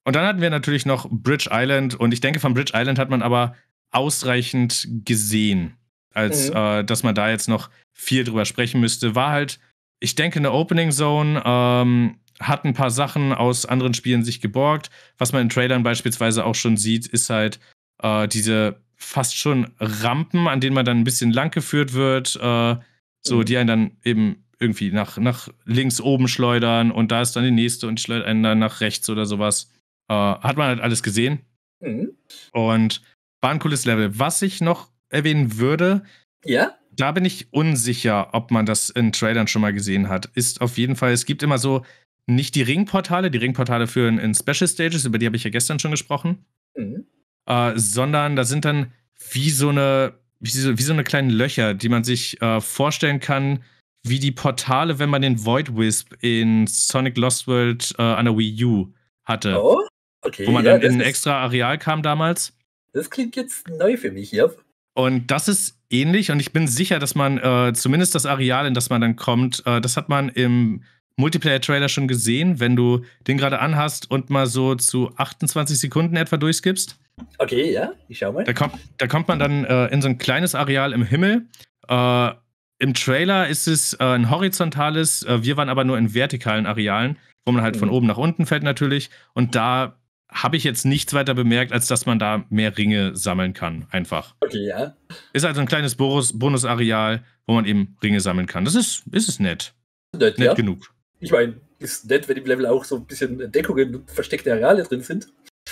Und dann hatten wir natürlich noch Bridge Island und ich denke, von Bridge Island hat man aber ausreichend gesehen, als mhm. äh, dass man da jetzt noch viel drüber sprechen müsste. War halt, ich denke, eine Opening Zone, ähm, hat ein paar Sachen aus anderen Spielen sich geborgt. Was man in Trailern beispielsweise auch schon sieht, ist halt äh, diese fast schon Rampen, an denen man dann ein bisschen lang geführt wird, äh, so mhm. die einen dann eben irgendwie nach, nach links oben schleudern und da ist dann die nächste und schleudert einen dann nach rechts oder sowas äh, hat man halt alles gesehen. Mhm. Und war ein cooles Level. Was ich noch erwähnen würde, ja? da bin ich unsicher, ob man das in Trailern schon mal gesehen hat. Ist auf jeden Fall, es gibt immer so nicht die Ringportale, die Ringportale führen in Special Stages, über die habe ich ja gestern schon gesprochen, mhm. äh, sondern da sind dann wie so eine, wie so, wie so eine kleinen Löcher, die man sich äh, vorstellen kann, wie die Portale, wenn man den Void Wisp in Sonic Lost World äh, an der Wii U hatte. Oh? Okay, wo man ja, dann in ein extra Areal kam damals. Das klingt jetzt neu für mich hier. Und das ist ähnlich und ich bin sicher, dass man äh, zumindest das Areal, in das man dann kommt, äh, das hat man im Multiplayer-Trailer schon gesehen, wenn du den gerade anhast und mal so zu 28 Sekunden etwa durchskippst. Okay, ja, ich schau mal. Da kommt, da kommt man dann äh, in so ein kleines Areal im Himmel. Äh, Im Trailer ist es äh, ein horizontales, äh, wir waren aber nur in vertikalen Arealen, wo man halt mhm. von oben nach unten fällt natürlich. Und da habe ich jetzt nichts weiter bemerkt, als dass man da mehr Ringe sammeln kann. Einfach. Okay, ja. Ist also ein kleines Bonusareal, wo man eben Ringe sammeln kann. Das ist, ist es nett. Nett, nett ja. genug. Ich meine, ist nett, wenn im Level auch so ein bisschen Entdeckungen und versteckte Areale drin sind.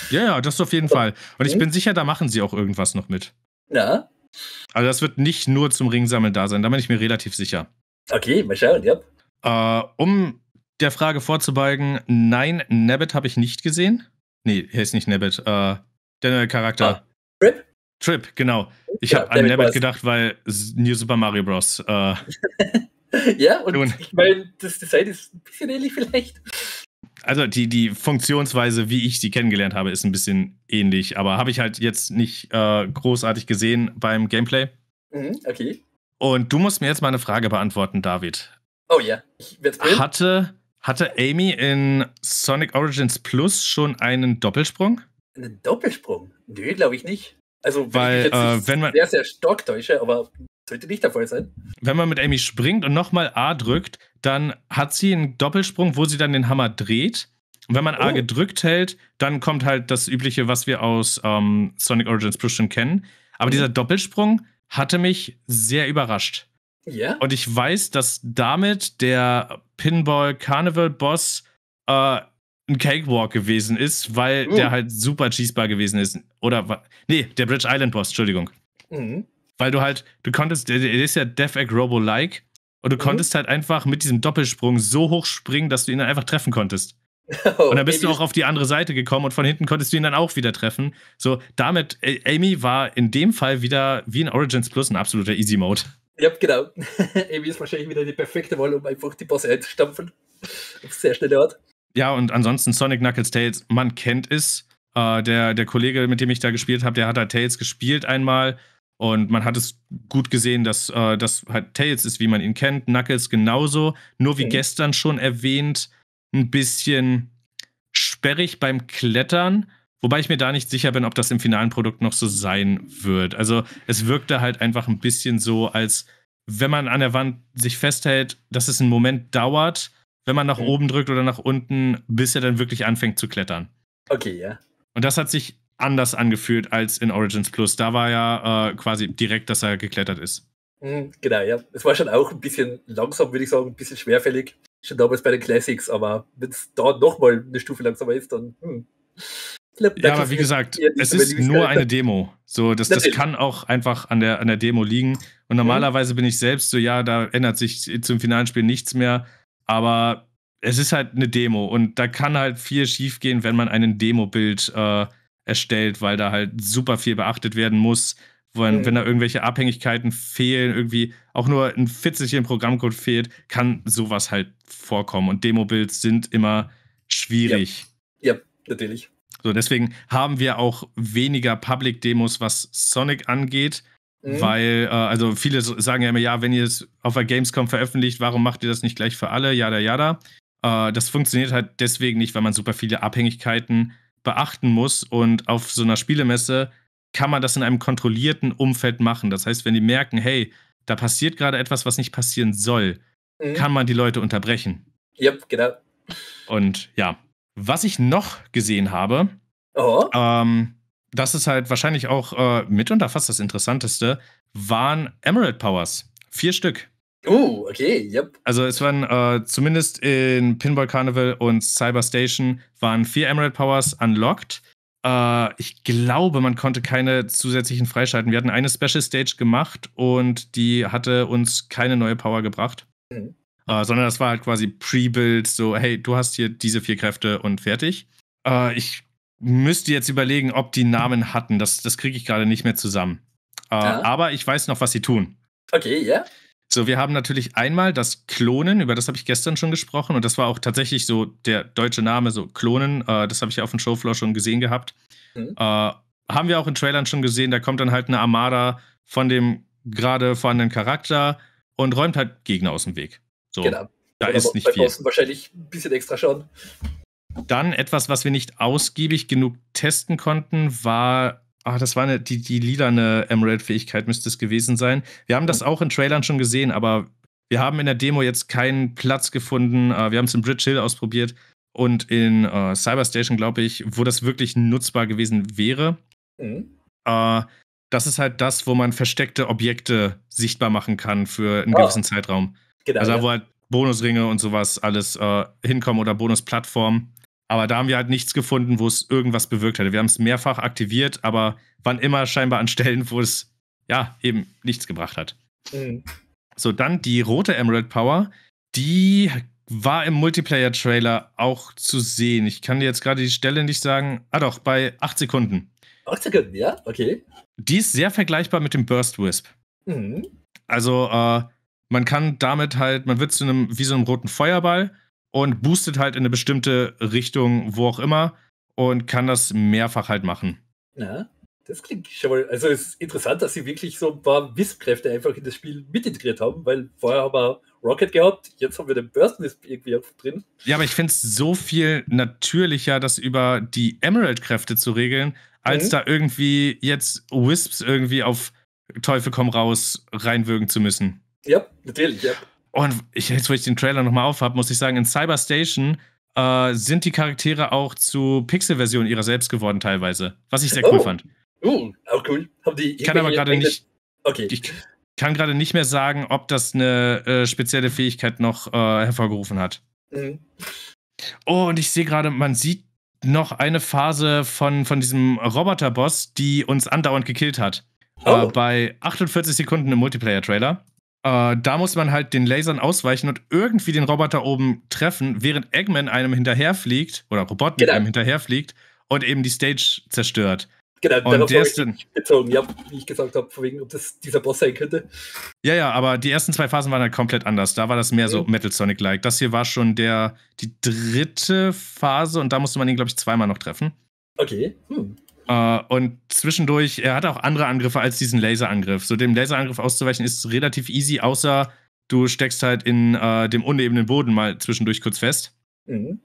Ja, ja, das auf jeden so. Fall. Und ich mhm. bin sicher, da machen sie auch irgendwas noch mit. Ja. Also das wird nicht nur zum Ringsammeln da sein, da bin ich mir relativ sicher. Okay, mal schauen, ja. Äh, um der Frage vorzubeugen, nein, Nabbit habe ich nicht gesehen. Nee, er ist nicht Nebbit. Äh, der neue Charakter. Ah, Trip? Trip, genau. Ich ja, habe an Nebbit gedacht, weil New Super Mario Bros. Äh, ja, und, und ich meine, das Design ist ein bisschen ähnlich vielleicht. Also die, die Funktionsweise, wie ich sie kennengelernt habe, ist ein bisschen ähnlich, aber habe ich halt jetzt nicht äh, großartig gesehen beim Gameplay. Mhm, okay. Und du musst mir jetzt mal eine Frage beantworten, David. Oh ja, ich werde Hatte hatte Amy in Sonic Origins Plus schon einen Doppelsprung? Einen Doppelsprung? Nö, glaube ich nicht. Also, weil, weil äh, wenn man sehr, sehr stark täusche, aber sollte nicht der Fall sein. Wenn man mit Amy springt und nochmal A drückt, dann hat sie einen Doppelsprung, wo sie dann den Hammer dreht. Und wenn man oh. A gedrückt hält, dann kommt halt das Übliche, was wir aus ähm, Sonic Origins Plus schon kennen. Aber mhm. dieser Doppelsprung hatte mich sehr überrascht. Ja. Und ich weiß, dass damit der Pinball Carnival Boss äh, ein Cakewalk gewesen ist, weil mhm. der halt super cheesebar gewesen ist. Oder, nee, der Bridge Island Boss, Entschuldigung. Mhm. Weil du halt, du konntest, der, der ist ja Death Egg Robo-like und du mhm. konntest halt einfach mit diesem Doppelsprung so hoch springen, dass du ihn dann einfach treffen konntest. Oh, und dann bist Amy. du auch auf die andere Seite gekommen und von hinten konntest du ihn dann auch wieder treffen. So, damit, Amy war in dem Fall wieder wie in Origins Plus ein absoluter Easy Mode. Ja, genau. Emi ist wahrscheinlich wieder die perfekte Wahl, um einfach die Bosse einzustampfen. Auf sehr schnelle Art. Ja, und ansonsten Sonic Knuckles Tails, man kennt es. Äh, der, der Kollege, mit dem ich da gespielt habe, der hat da Tails gespielt einmal. Und man hat es gut gesehen, dass äh, das halt Tails ist, wie man ihn kennt. Knuckles genauso. Nur wie mhm. gestern schon erwähnt, ein bisschen sperrig beim Klettern. Wobei ich mir da nicht sicher bin, ob das im finalen Produkt noch so sein wird. Also es wirkte halt einfach ein bisschen so, als wenn man an der Wand sich festhält, dass es einen Moment dauert, wenn man nach mhm. oben drückt oder nach unten, bis er dann wirklich anfängt zu klettern. Okay, ja. Und das hat sich anders angefühlt als in Origins Plus. Da war ja äh, quasi direkt, dass er geklettert ist. Mhm, genau, ja. Es war schon auch ein bisschen langsam, würde ich sagen, ein bisschen schwerfällig. Schon damals bei den Classics, aber wenn es da nochmal eine Stufe langsamer ist, dann. Hm. Flip ja, aber wie gesagt, es ist nur eine Demo. So, das, das kann auch einfach an der, an der Demo liegen. Und mhm. normalerweise mhm. bin ich selbst so, ja, da ändert sich zum finalen Spiel nichts mehr. Aber es ist halt eine Demo und da kann halt viel schiefgehen, wenn man einen Demo-Bild äh, erstellt, weil da halt super viel beachtet werden muss. Wenn, mhm. wenn da irgendwelche Abhängigkeiten fehlen, irgendwie auch nur ein Fitzelchen Programmcode fehlt, kann sowas halt vorkommen. Und Demo-Builds sind immer schwierig. Ja, yep. natürlich. So, deswegen haben wir auch weniger Public-Demos, was Sonic angeht. Mhm. Weil, äh, also viele sagen ja immer, ja, wenn ihr es auf der Gamescom veröffentlicht, warum macht ihr das nicht gleich für alle? Jada, jada. Äh, das funktioniert halt deswegen nicht, weil man super viele Abhängigkeiten beachten muss. Und auf so einer Spielemesse kann man das in einem kontrollierten Umfeld machen. Das heißt, wenn die merken, hey, da passiert gerade etwas, was nicht passieren soll, mhm. kann man die Leute unterbrechen. Ja, yep, genau. Und ja, was ich noch gesehen habe, oh. ähm, das ist halt wahrscheinlich auch äh, mitunter fast das Interessanteste, waren Emerald Powers. Vier Stück. Oh, okay, yep. Also es waren äh, zumindest in Pinball Carnival und Cyber Station waren vier Emerald Powers unlocked. Äh, ich glaube, man konnte keine zusätzlichen freischalten. Wir hatten eine Special Stage gemacht und die hatte uns keine neue Power gebracht. Mhm. Äh, sondern das war halt quasi Pre-Build, so, hey, du hast hier diese vier Kräfte und fertig. Äh, ich müsste jetzt überlegen, ob die Namen hatten. Das, das kriege ich gerade nicht mehr zusammen. Äh, ja. Ah. Aber ich weiß noch, was sie tun. Okay, ja. Yeah. So, wir haben natürlich einmal das Klonen, über das habe ich gestern schon gesprochen. Und das war auch tatsächlich so der deutsche Name, so Klonen. Äh, das habe ich auf dem Showfloor schon gesehen gehabt. Mhm. Äh, haben wir auch in Trailern schon gesehen. Da kommt dann halt eine Armada von dem gerade vorhandenen Charakter und räumt halt Gegner aus dem Weg. So, genau. Da genau, ist nicht viel. Wahrscheinlich ein bisschen extra schauen. Dann etwas, was wir nicht ausgiebig genug testen konnten, war, ach, das war eine, die, die lilane Emerald-Fähigkeit müsste es gewesen sein. Wir haben das auch in Trailern schon gesehen, aber wir haben in der Demo jetzt keinen Platz gefunden. Ah, wir haben es in Bridge Hill ausprobiert und in äh, Cyberstation, glaube ich, wo das wirklich nutzbar gewesen wäre. Mhm. Äh, das ist halt das, wo man versteckte Objekte sichtbar machen kann für einen oh. gewissen Zeitraum. Genau, also da, wo halt Bonusringe und sowas alles äh, hinkommen oder Bonusplattformen. Aber da haben wir halt nichts gefunden, wo es irgendwas bewirkt hätte. Wir haben es mehrfach aktiviert, aber waren immer scheinbar an Stellen, wo es ja eben nichts gebracht hat. Mhm. So, dann die rote Emerald Power. Die war im Multiplayer-Trailer auch zu sehen. Ich kann dir jetzt gerade die Stelle nicht sagen. Ah doch, bei 8 Sekunden. 8 Sekunden, ja, okay. Die ist sehr vergleichbar mit dem Burst Wisp. Mhm. Also, äh, man kann damit halt, man wird zu einem, wie so einem roten Feuerball und boostet halt in eine bestimmte Richtung, wo auch immer, und kann das mehrfach halt machen. Ja, das klingt schon mal. Also es ist interessant, dass sie wirklich so ein paar Wisp-Kräfte einfach in das Spiel mit integriert haben, weil vorher haben wir Rocket gehabt, jetzt haben wir den Burst Wisp irgendwie drin. Ja, aber ich finde es so viel natürlicher, das über die Emerald-Kräfte zu regeln, als mhm. da irgendwie jetzt Wisps irgendwie auf Teufel komm raus reinwürgen zu müssen. Ja, natürlich, ja. Und ich, jetzt, wo ich den Trailer nochmal auf habe, muss ich sagen, in Cyber Station äh, sind die Charaktere auch zu Pixel-Versionen ihrer selbst geworden teilweise, was ich sehr cool oh. fand. Uh, auch cool. ich kann aber gerade nicht. Okay. Ich kann gerade nicht mehr sagen, ob das eine äh, spezielle Fähigkeit noch äh, hervorgerufen hat. Mhm. Oh, und ich sehe gerade, man sieht noch eine Phase von, von diesem Roboter-Boss, die uns andauernd gekillt hat. Äh, oh. Äh, bei 48 Sekunden im Multiplayer-Trailer. Äh, da muss man halt den Lasern ausweichen und irgendwie den Roboter oben treffen, während Eggman einem hinterherfliegt oder Robotnik genau. einem hinterherfliegt und eben die Stage zerstört. Genau, und darauf der ist ich bezogen, ja, wie ich gesagt habe, wegen, ob das dieser Boss sein könnte. Ja, ja, aber die ersten zwei Phasen waren halt komplett anders. Da war das mehr mhm. so Metal Sonic-like. Das hier war schon der, die dritte Phase und da musste man ihn, glaube ich, zweimal noch treffen. Okay. Hm. Uh, und zwischendurch, er hat auch andere Angriffe als diesen Laserangriff. So dem Laserangriff auszuweichen ist relativ easy, außer du steckst halt in uh, dem unebenen Boden mal zwischendurch kurz fest. Mhm.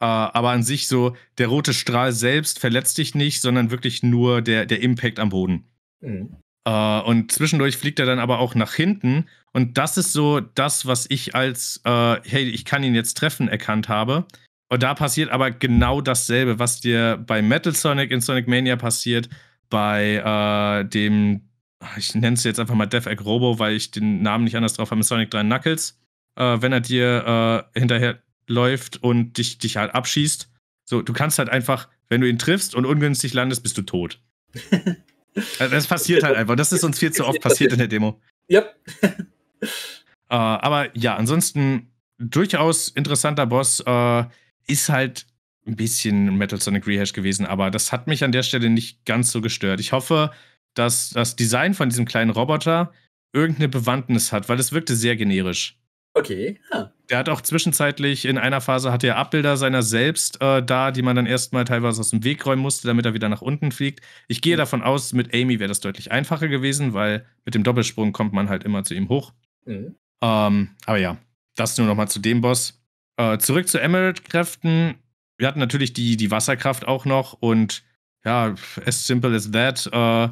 Uh, aber an sich so, der rote Strahl selbst verletzt dich nicht, sondern wirklich nur der, der Impact am Boden. Mhm. und zwischendurch fliegt er dann aber auch nach hinten. Und das ist so das, was ich als, hey, ich kann ihn jetzt treffen, erkannt habe. Und da passiert aber genau dasselbe, was dir bei Metal Sonic in Sonic Mania passiert, bei äh, dem, ah, ich nenne es jetzt einfach mal Death Egg Robo, weil ich den Namen nicht anders drauf habe, mit Sonic 3 Knuckles, äh, wenn er dir äh, hinterher und dich, dich halt abschießt. So, du kannst halt einfach, wenn du ihn triffst und ungünstig landest, bist du tot. also das passiert halt einfach. Das ist uns viel zu oft passiert in der Demo. Yep. Äh, aber ja, ansonsten durchaus interessanter Boss. Äh, ist halt ein bisschen Metal Sonic Rehash gewesen, aber das hat mich an der Stelle nicht ganz so gestört. Ich hoffe, dass das Design von diesem kleinen Roboter irgendeine Bewandtnis hat, weil es wirkte sehr generisch. Okay. Ja. Der hat auch zwischenzeitlich in einer Phase hatte er Abbilder seiner selbst äh, da, die man dann erstmal teilweise aus dem Weg räumen musste, damit er wieder nach unten fliegt. Ich gehe ja. Mhm. davon aus, mit Amy wäre das deutlich einfacher gewesen, weil mit dem Doppelsprung kommt man halt immer zu ihm hoch. Mhm. Ähm, aber ja, das nur nochmal zu dem Boss. Äh, zurück zu Emerald-Kräften. Wir hatten natürlich die, die Wasserkraft auch noch und ja, as simple as that. Äh,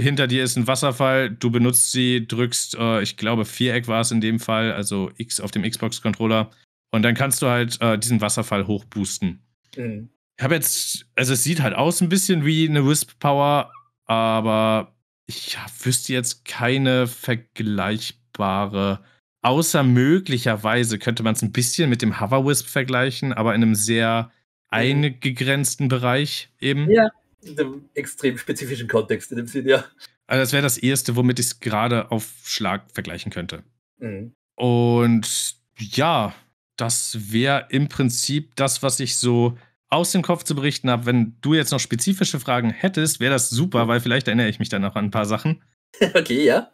hinter dir ist ein Wasserfall, du benutzt sie, drückst, äh, ich glaube, Viereck war es in dem Fall, also X auf dem Xbox-Controller. Und dann kannst du halt äh, diesen Wasserfall hochboosten. Mhm. Ich habe jetzt, also es sieht halt aus ein bisschen wie eine Wisp Power, aber ich wüsste jetzt keine vergleichbare außer möglicherweise könnte man es ein bisschen mit dem Hoverwisp vergleichen, aber in einem sehr mhm. eingegrenzten Bereich eben. Ja, in einem extrem spezifischen Kontext in dem Sinne, ja. Also das wäre das Erste, womit ich es gerade auf Schlag vergleichen könnte. Mhm. Und ja, das wäre im Prinzip das, was ich so aus dem Kopf zu berichten habe. Wenn du jetzt noch spezifische Fragen hättest, wäre das super, mhm. weil vielleicht erinnere ich mich dann noch an ein paar Sachen. Okay, ja.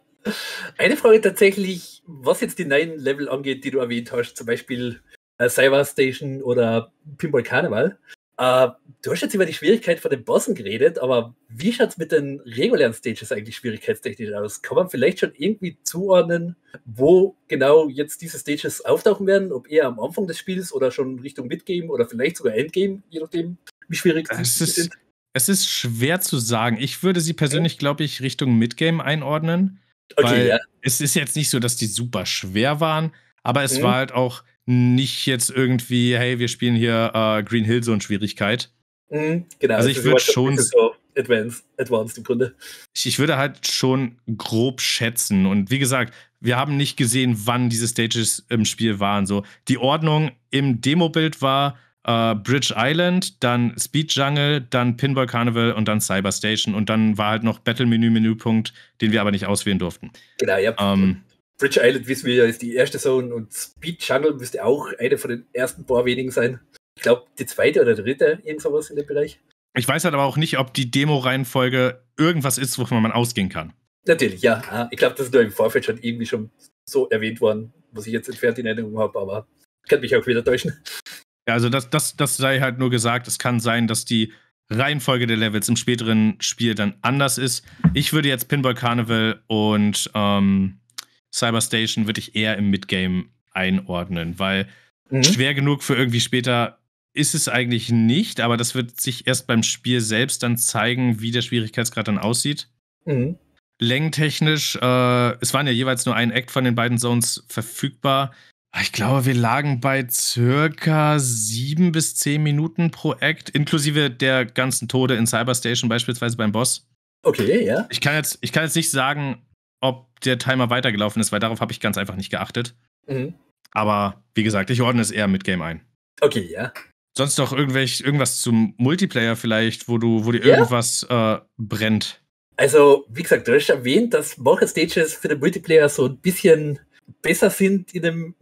Eine Frage tatsächlich, was jetzt die neuen Level angeht, die du erwähnt hast, zum Beispiel äh, Cyber Station oder Pinball Carnival. Äh, du hast jetzt über die Schwierigkeit von den Bossen geredet, aber wie schaut es mit den regulären Stages eigentlich schwierigkeitstechnisch aus? Kann man vielleicht schon irgendwie zuordnen, wo genau jetzt diese Stages auftauchen werden? Ob eher am Anfang des Spiels oder schon Richtung Midgame oder vielleicht sogar Endgame, je nachdem, wie schwierig es ist. Sind? Es ist schwer zu sagen. Ich würde sie persönlich, glaube ich, Richtung Midgame einordnen. Okay, Weil ja. Es ist jetzt nicht so, dass die super schwer waren, aber es mhm. war halt auch nicht jetzt irgendwie, hey, wir spielen hier äh, Green Hill so eine Schwierigkeit. Mhm, genau. Also ich würde schon. So advanced, advanced im Grunde. Ich, ich würde halt schon grob schätzen. Und wie gesagt, wir haben nicht gesehen, wann diese Stages im Spiel waren. So, die Ordnung im Demo-Bild war Uh, Bridge Island, dann Speed Jungle, dann Pinball Carnival und dann Cyber Station. Und dann war halt noch Battle Menü Menüpunkt, den wir aber nicht auswählen durften. Genau, ja. Ähm, Bridge Island wissen wir ja, ist die erste Zone und Speed Jungle müsste auch eine von den ersten paar wenigen sein. Ich glaube, die zweite oder dritte, irgend sowas in dem Bereich. Ich weiß halt aber auch nicht, ob die Demo-Reihenfolge irgendwas ist, wovon man ausgehen kann. Natürlich, ja. Ah, ich glaube, das ist nur im Vorfeld schon irgendwie schon so erwähnt worden, was ich jetzt entfernt in Erinnerung habe, aber ich kann mich auch wieder täuschen. Ja, also das, das, das sei halt nur gesagt. Es kann sein, dass die Reihenfolge der Levels im späteren Spiel dann anders ist. Ich würde jetzt Pinball Carnival und ähm, Cyber Station würde ich eher im Midgame einordnen, weil mhm. schwer genug für irgendwie später ist es eigentlich nicht, aber das wird sich erst beim Spiel selbst dann zeigen, wie der Schwierigkeitsgrad dann aussieht. Mhm. Längentechnisch, äh, es waren ja jeweils nur ein Act von den beiden Zones verfügbar. Ah, ich glaube, wir lagen bei circa sieben bis zehn Minuten pro Act, inklusive der ganzen Tode in Cyberstation, beispielsweise beim Boss. Okay, ja. Ich kann jetzt, ich kann jetzt nicht sagen, ob der Timer weitergelaufen ist, weil darauf habe ich ganz einfach nicht geachtet. Mhm. Aber wie gesagt, ich ordne es eher mit Game ein. Okay, ja. Sonst noch irgendwelch, irgendwas zum Multiplayer vielleicht, wo du, wo dir ja? irgendwas äh, brennt. Also, wie gesagt, du hast erwähnt, dass manche Stages für den Multiplayer so ein bisschen besser sind in einem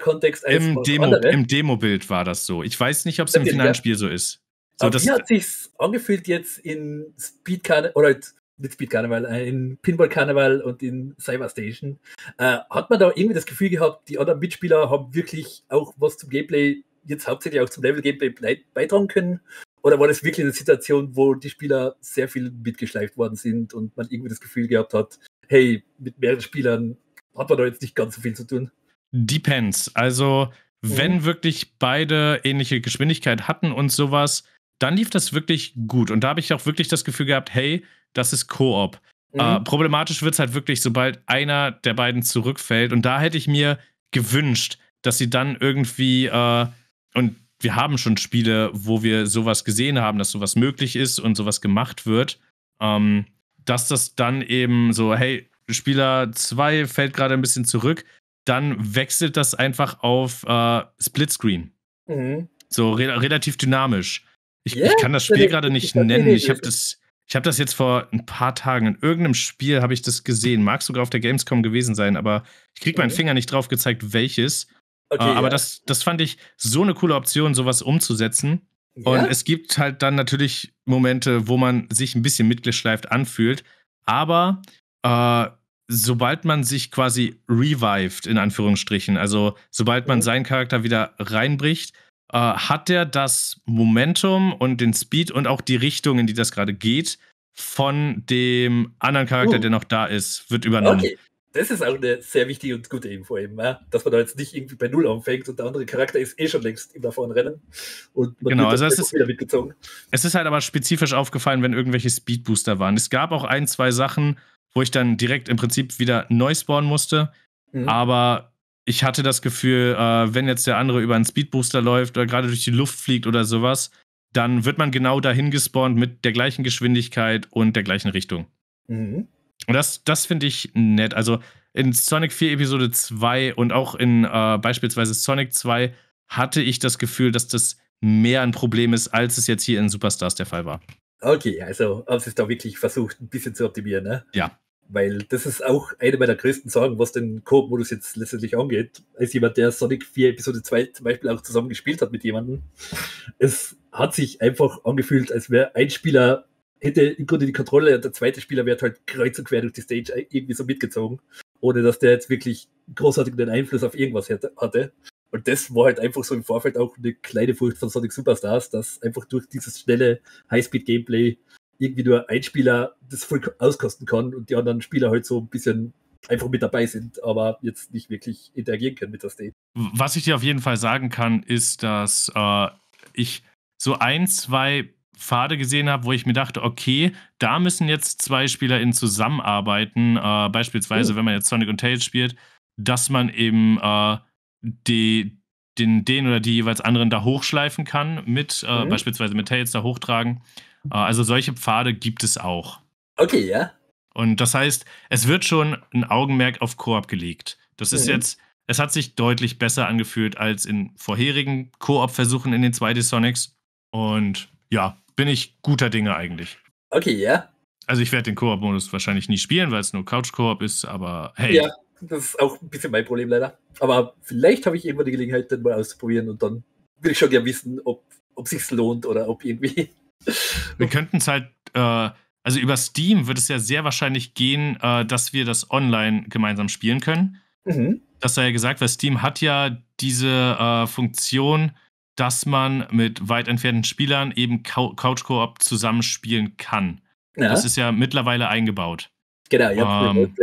kontext als Im Demo, andere. Im Demo-Bild war das so. Ich weiß nicht, ob es im finalen Spiel ja. so ist. So, Aber wie hat sich's angefühlt jetzt in Speed Carnival oder mit Speed Carnival, äh, in Pinball Carnival und in Cyber Station? Äh, hat man da irgendwie das Gefühl gehabt, die anderen Mitspieler haben wirklich auch was zum Gameplay, jetzt hauptsächlich auch zum Level Gameplay beitragen können? Oder war das wirklich eine Situation, wo die Spieler sehr viel mitgeschleift worden sind und man irgendwie das Gefühl gehabt hat, hey, mit mehreren Spielern hat man da jetzt nicht ganz so viel zu tun. Depends. Also, wenn mhm. wirklich beide ähnliche Geschwindigkeit hatten und sowas, dann lief das wirklich gut. Und da habe ich auch wirklich das Gefühl gehabt, hey, das ist Koop. Mhm. Äh, problematisch wird es halt wirklich, sobald einer der beiden zurückfällt. Und da hätte ich mir gewünscht, dass sie dann irgendwie, äh, und wir haben schon Spiele, wo wir sowas gesehen haben, dass sowas möglich ist und sowas gemacht wird, ähm, dass das dann eben so, hey, Spieler 2 fällt gerade ein bisschen zurück, dann wechselt das einfach auf äh, Splitscreen. Mhm. So re relativ dynamisch. Ich, yeah, ich, kann das Spiel gerade nicht ich nennen. Ich habe das, hab das jetzt vor ein paar Tagen in irgendeinem Spiel habe ich das gesehen. Mag sogar auf der Gamescom gewesen sein, aber ich kriege okay. meinen mhm. Finger nicht drauf gezeigt, welches. Okay, äh, aber ja. das, das fand ich so eine coole Option, sowas umzusetzen. Ja? Und es gibt halt dann natürlich Momente, wo man sich ein bisschen mitgeschleift anfühlt. Aber äh, sobald man sich quasi revived, in Anführungsstrichen, also sobald man mhm. seinen Charakter wieder reinbricht, äh, hat der das Momentum und den Speed und auch die Richtung, in die das gerade geht, von dem anderen Charakter, uh. der noch da ist, wird übernommen. Okay. Das ist auch eine sehr wichtige und gute Info eben, ja? dass man da jetzt nicht irgendwie bei Null anfängt und der andere Charakter ist eh schon längst im Davonrennen. Und man genau, also es ist, wieder mitgezogen. es ist halt aber spezifisch aufgefallen, wenn irgendwelche Speedbooster waren. Es gab auch ein, zwei Sachen, wo ich dann direkt im Prinzip wieder neu spawnen musste. Mhm. Aber ich hatte das Gefühl, äh, wenn jetzt der andere über einen Speedbooster läuft oder gerade durch die Luft fliegt oder sowas, dann wird man genau dahin gespawnt mit der gleichen Geschwindigkeit und der gleichen Richtung. Mhm. Und das, das finde ich nett. Also in Sonic 4 Episode 2 und auch in äh, beispielsweise Sonic 2 hatte ich das Gefühl, dass das mehr ein Problem ist, als es jetzt hier in Superstars der Fall war. Okay, also haben sie es da wirklich versucht, ein bisschen zu optimieren, ne? Ja. Weil das ist auch eine meiner größten Sorgen, was den Koop-Modus jetzt letztendlich angeht. Als jemand, der Sonic 4 Episode 2 zum Beispiel auch zusammen gespielt hat mit jemandem. Es hat sich einfach angefühlt, als wäre ein Spieler hätte im Grunde die Kontrolle und der zweite Spieler wäre halt kreuz und quer durch die Stage irgendwie so mitgezogen, ohne dass der jetzt wirklich großartig den Einfluss auf irgendwas hatte. Und das war halt einfach so im Vorfeld auch eine kleine Furcht von Sonic Superstars, dass einfach durch dieses schnelle Highspeed-Gameplay irgendwie nur ein Spieler das voll auskosten kann und die anderen Spieler halt so ein bisschen einfach mit dabei sind, aber jetzt nicht wirklich interagieren können mit der Stage. Was ich dir auf jeden Fall sagen kann, ist, dass äh, ich so ein, zwei Pfade gesehen habe, wo ich mir dachte, okay, da müssen jetzt zwei SpielerInnen zusammenarbeiten, äh, beispielsweise, oh. wenn man jetzt Sonic und Tails spielt, dass man eben äh, die, den, den oder die jeweils anderen da hochschleifen kann, mit, äh, mhm. beispielsweise mit Tails da hochtragen äh, also solche Pfade gibt es auch. Okay, ja. Und das heißt, es wird schon ein Augenmerk auf Koop gelegt. Das mhm. ist jetzt, es hat sich deutlich besser angefühlt als in vorherigen Koop-Versuchen in den 2D Sonics. Und ja, bin ich guter Dinge eigentlich. Okay, ja. Also ich werde den Koop-Modus wahrscheinlich nie spielen, weil es nur Couch-Koop ist, aber hey. Ja, das ist auch ein bisschen mein Problem leider. Aber vielleicht habe ich irgendwann die Gelegenheit, dann mal auszuprobieren und dann will ich schon gerne wissen, ob, ob sich lohnt oder ob irgendwie wir könnten es halt, äh, also über Steam wird es ja sehr wahrscheinlich gehen, äh, dass wir das online gemeinsam spielen können. Mhm. Das sei ja gesagt, weil Steam hat ja diese äh, Funktion, dass man mit weit entfernten Spielern eben Couch-Koop zusammenspielen kann. Ja. Das ist ja mittlerweile eingebaut. Genau, ja. Ähm,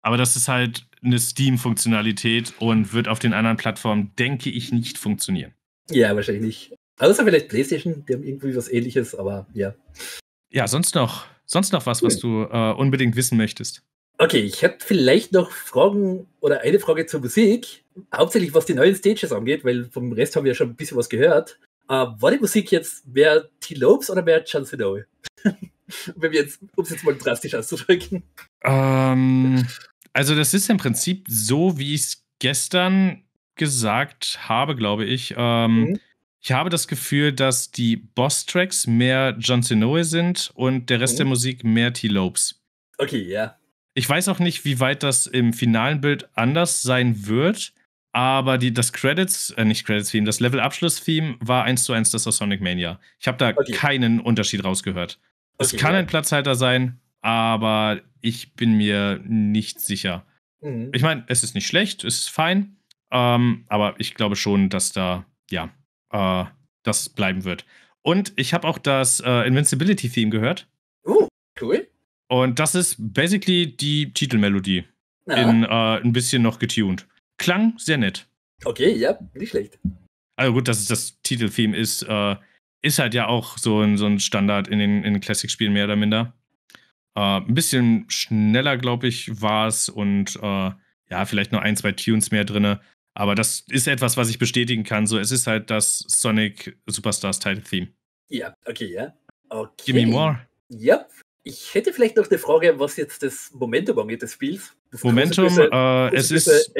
aber das ist halt eine Steam-Funktionalität und wird auf den anderen Plattformen, denke ich, nicht funktionieren. Ja, wahrscheinlich nicht. Außer vielleicht PlayStation, die haben irgendwie was ähnliches, aber ja. Ja, sonst noch, sonst noch was, hm. was du äh, unbedingt wissen möchtest. Okay, ich hätte vielleicht noch Fragen oder eine Frage zur Musik, hauptsächlich was die neuen Stages angeht, weil vom Rest haben wir ja schon ein bisschen was gehört. Äh, war die Musik jetzt mehr T-Lopes oder mehr Chancellor? Wenn wir jetzt, um es jetzt mal drastisch auszudrücken. Ähm, also, das ist im Prinzip so, wie ich es gestern gesagt habe, glaube ich. Ähm, mhm. Ich habe das Gefühl, dass die Boss-Tracks mehr John Sinoe sind und der Rest mhm. der Musik mehr T-Lopes. Okay, ja. Yeah. Ich weiß auch nicht, wie weit das im finalen Bild anders sein wird, aber die, das Credits, äh, nicht Credits-Theme, das Level-Abschluss-Theme war eins zu eins das aus Sonic Mania. Ich habe da okay. keinen Unterschied rausgehört. Okay, es kann yeah. ein Platzhalter sein, aber ich bin mir nicht sicher. Mhm. Ich meine, es ist nicht schlecht, es ist fein, ähm, aber ich glaube schon, dass da, ja, äh, das bleiben wird. Und ich habe auch das äh, Invincibility-Theme gehört. Uh, cool. Und das ist basically die Titelmelodie. In, äh, ein bisschen noch getuned. Klang sehr nett. Okay, ja, nicht schlecht. Also gut, dass es das Titeltheme ist, äh, ist halt ja auch so ein, so ein Standard in den, in den Classic-Spielen mehr oder minder. Äh, ein bisschen schneller, glaube ich, war es und äh, ja, vielleicht nur ein, zwei Tunes mehr drin. Aber das ist etwas, was ich bestätigen kann. So, es ist halt das Sonic Superstars Title Theme. Ja, okay, ja. Okay. Give me more. Ja, ich hätte vielleicht noch eine Frage, was jetzt das Momentum angeht des Spiels. Das Momentum, große, große, äh, es ist.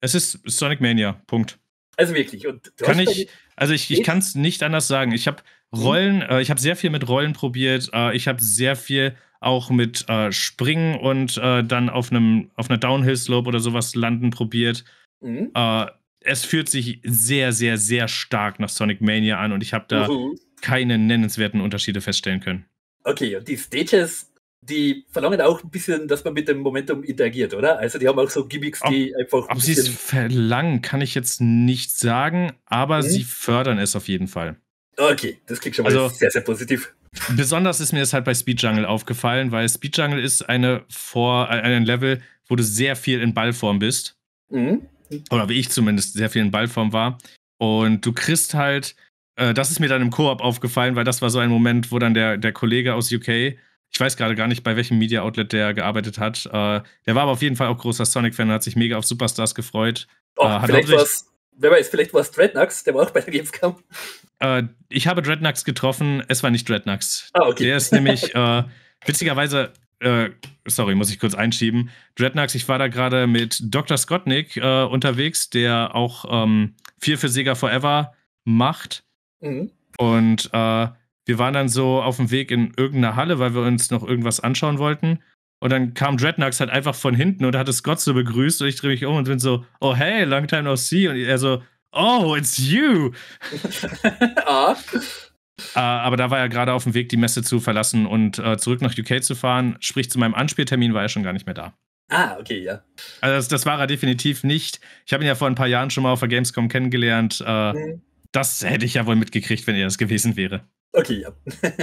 Es ist Sonic Mania, Punkt. Also wirklich. Und kann ich, also ich, ich kann es nicht anders sagen. Ich habe mhm. Rollen, äh, ich habe sehr viel mit Rollen probiert. Äh, ich habe sehr viel auch mit äh, Springen und äh, dann auf einem auf einer Downhill Slope oder sowas landen probiert. Mhm. Äh, es fühlt sich sehr, sehr, sehr stark nach Sonic Mania an und ich habe da mhm. keine nennenswerten Unterschiede feststellen können. Okay, und die Stages, die verlangen auch ein bisschen, dass man mit dem Momentum interagiert, oder? Also die haben auch so Gimmicks, die einfach. ob sie es verlangen, kann ich jetzt nicht sagen, aber mhm. sie fördern es auf jeden Fall. Okay, das klingt schon mal also, sehr, sehr positiv. Besonders ist mir das halt bei Speed Jungle aufgefallen, weil Speed Jungle ist eine Vor äh, ein Level, wo du sehr viel in Ballform bist. Mhm oder wie ich zumindest, sehr viel in Ballform war. Und du kriegst halt, äh, das ist mir dann im Koop aufgefallen, weil das war so ein Moment, wo dann der, der Kollege aus UK, ich weiß gerade gar nicht, bei welchem Media Outlet der gearbeitet hat, äh, der war aber auf jeden Fall auch großer Sonic-Fan und hat sich mega auf Superstars gefreut. Oh, äh, vielleicht war es, wer weiß, vielleicht war es Dreadnoughts, der war auch bei der Gamescom. Äh, ich habe Dreadnoughts getroffen, es war nicht Dreadnoughts. Ah, okay. Der ist nämlich, äh, witzigerweise, äh, sorry, muss ich kurz einschieben. Dreadnox, ich war da gerade mit Dr. Scottnick äh, unterwegs, der auch ähm, viel für Sega Forever macht. Mhm. Und äh, wir waren dann so auf dem Weg in irgendeiner Halle, weil wir uns noch irgendwas anschauen wollten. Und dann kam Dreadnox halt einfach von hinten und hatte Scott so begrüßt und ich drehe mich um und bin so, oh hey, long time no see. Und er so, oh, it's you. ah. Äh, aber da war er gerade auf dem Weg, die Messe zu verlassen und äh, zurück nach UK zu fahren. Sprich, zu meinem Anspieltermin war er schon gar nicht mehr da. Ah, okay, ja. Also, das, das war er definitiv nicht. Ich habe ihn ja vor ein paar Jahren schon mal auf der Gamescom kennengelernt. Äh, mhm. Das hätte ich ja wohl mitgekriegt, wenn er das gewesen wäre. Okay, ja.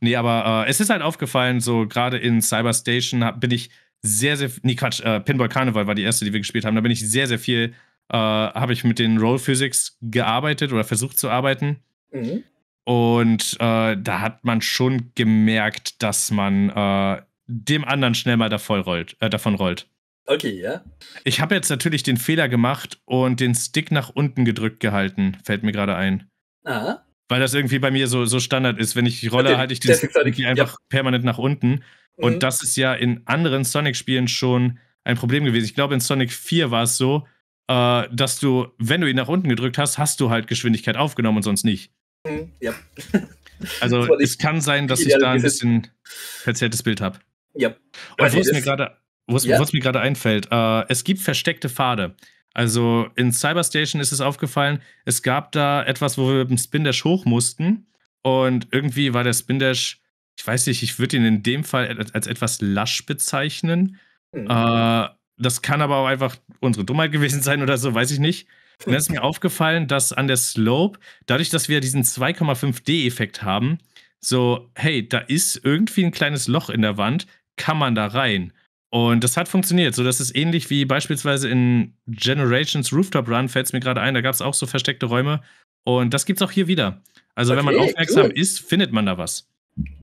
nee, aber äh, es ist halt aufgefallen, so gerade in Cyberstation bin ich sehr, sehr. Nee, Quatsch, äh, Pinball Carnival war die erste, die wir gespielt haben. Da bin ich sehr, sehr viel. habe ich mit den Roll Physics gearbeitet oder versucht zu arbeiten. Mhm. Und äh, da hat man schon gemerkt, dass man äh, dem anderen schnell mal rollt, äh, davon rollt. Okay, ja. Ich habe jetzt natürlich den Fehler gemacht und den Stick nach unten gedrückt gehalten, fällt mir gerade ein. Aha. Weil das irgendwie bei mir so, so Standard ist. Wenn ich rolle, okay, halte ich den Stick ja. einfach permanent nach unten. Mhm. Und das ist ja in anderen Sonic-Spielen schon ein Problem gewesen. Ich glaube, in Sonic 4 war es so, äh, dass du, wenn du ihn nach unten gedrückt hast, hast du halt Geschwindigkeit aufgenommen und sonst nicht. Mhm, ja. Also es kann sein, dass ich da ein bisschen verzerrtes Bild habe. Ja. Und wo also, es mir gerade wo es ja. mir gerade einfällt, äh, es gibt versteckte Pfade. Also in Cyberstation ist es aufgefallen, es gab da etwas, wo wir mit dem Spindash hoch mussten und irgendwie war der Spindash, ich weiß nicht, ich würde ihn in dem Fall als etwas lasch bezeichnen. Mhm. Äh, das kann aber auch einfach unsere Dummheit gewesen sein oder so, weiß ich nicht. Und dann ist mir aufgefallen, dass an der Slope, dadurch, dass wir diesen 2,5D-Effekt haben, so, hey, da ist irgendwie ein kleines Loch in der Wand, kann man da rein? Und das hat funktioniert. So, das ist ähnlich wie beispielsweise in Generations Rooftop Run, fällt es mir gerade ein, da gab es auch so versteckte Räume. Und das gibt es auch hier wieder. Also, okay, wenn man aufmerksam cool. ist, findet man da was.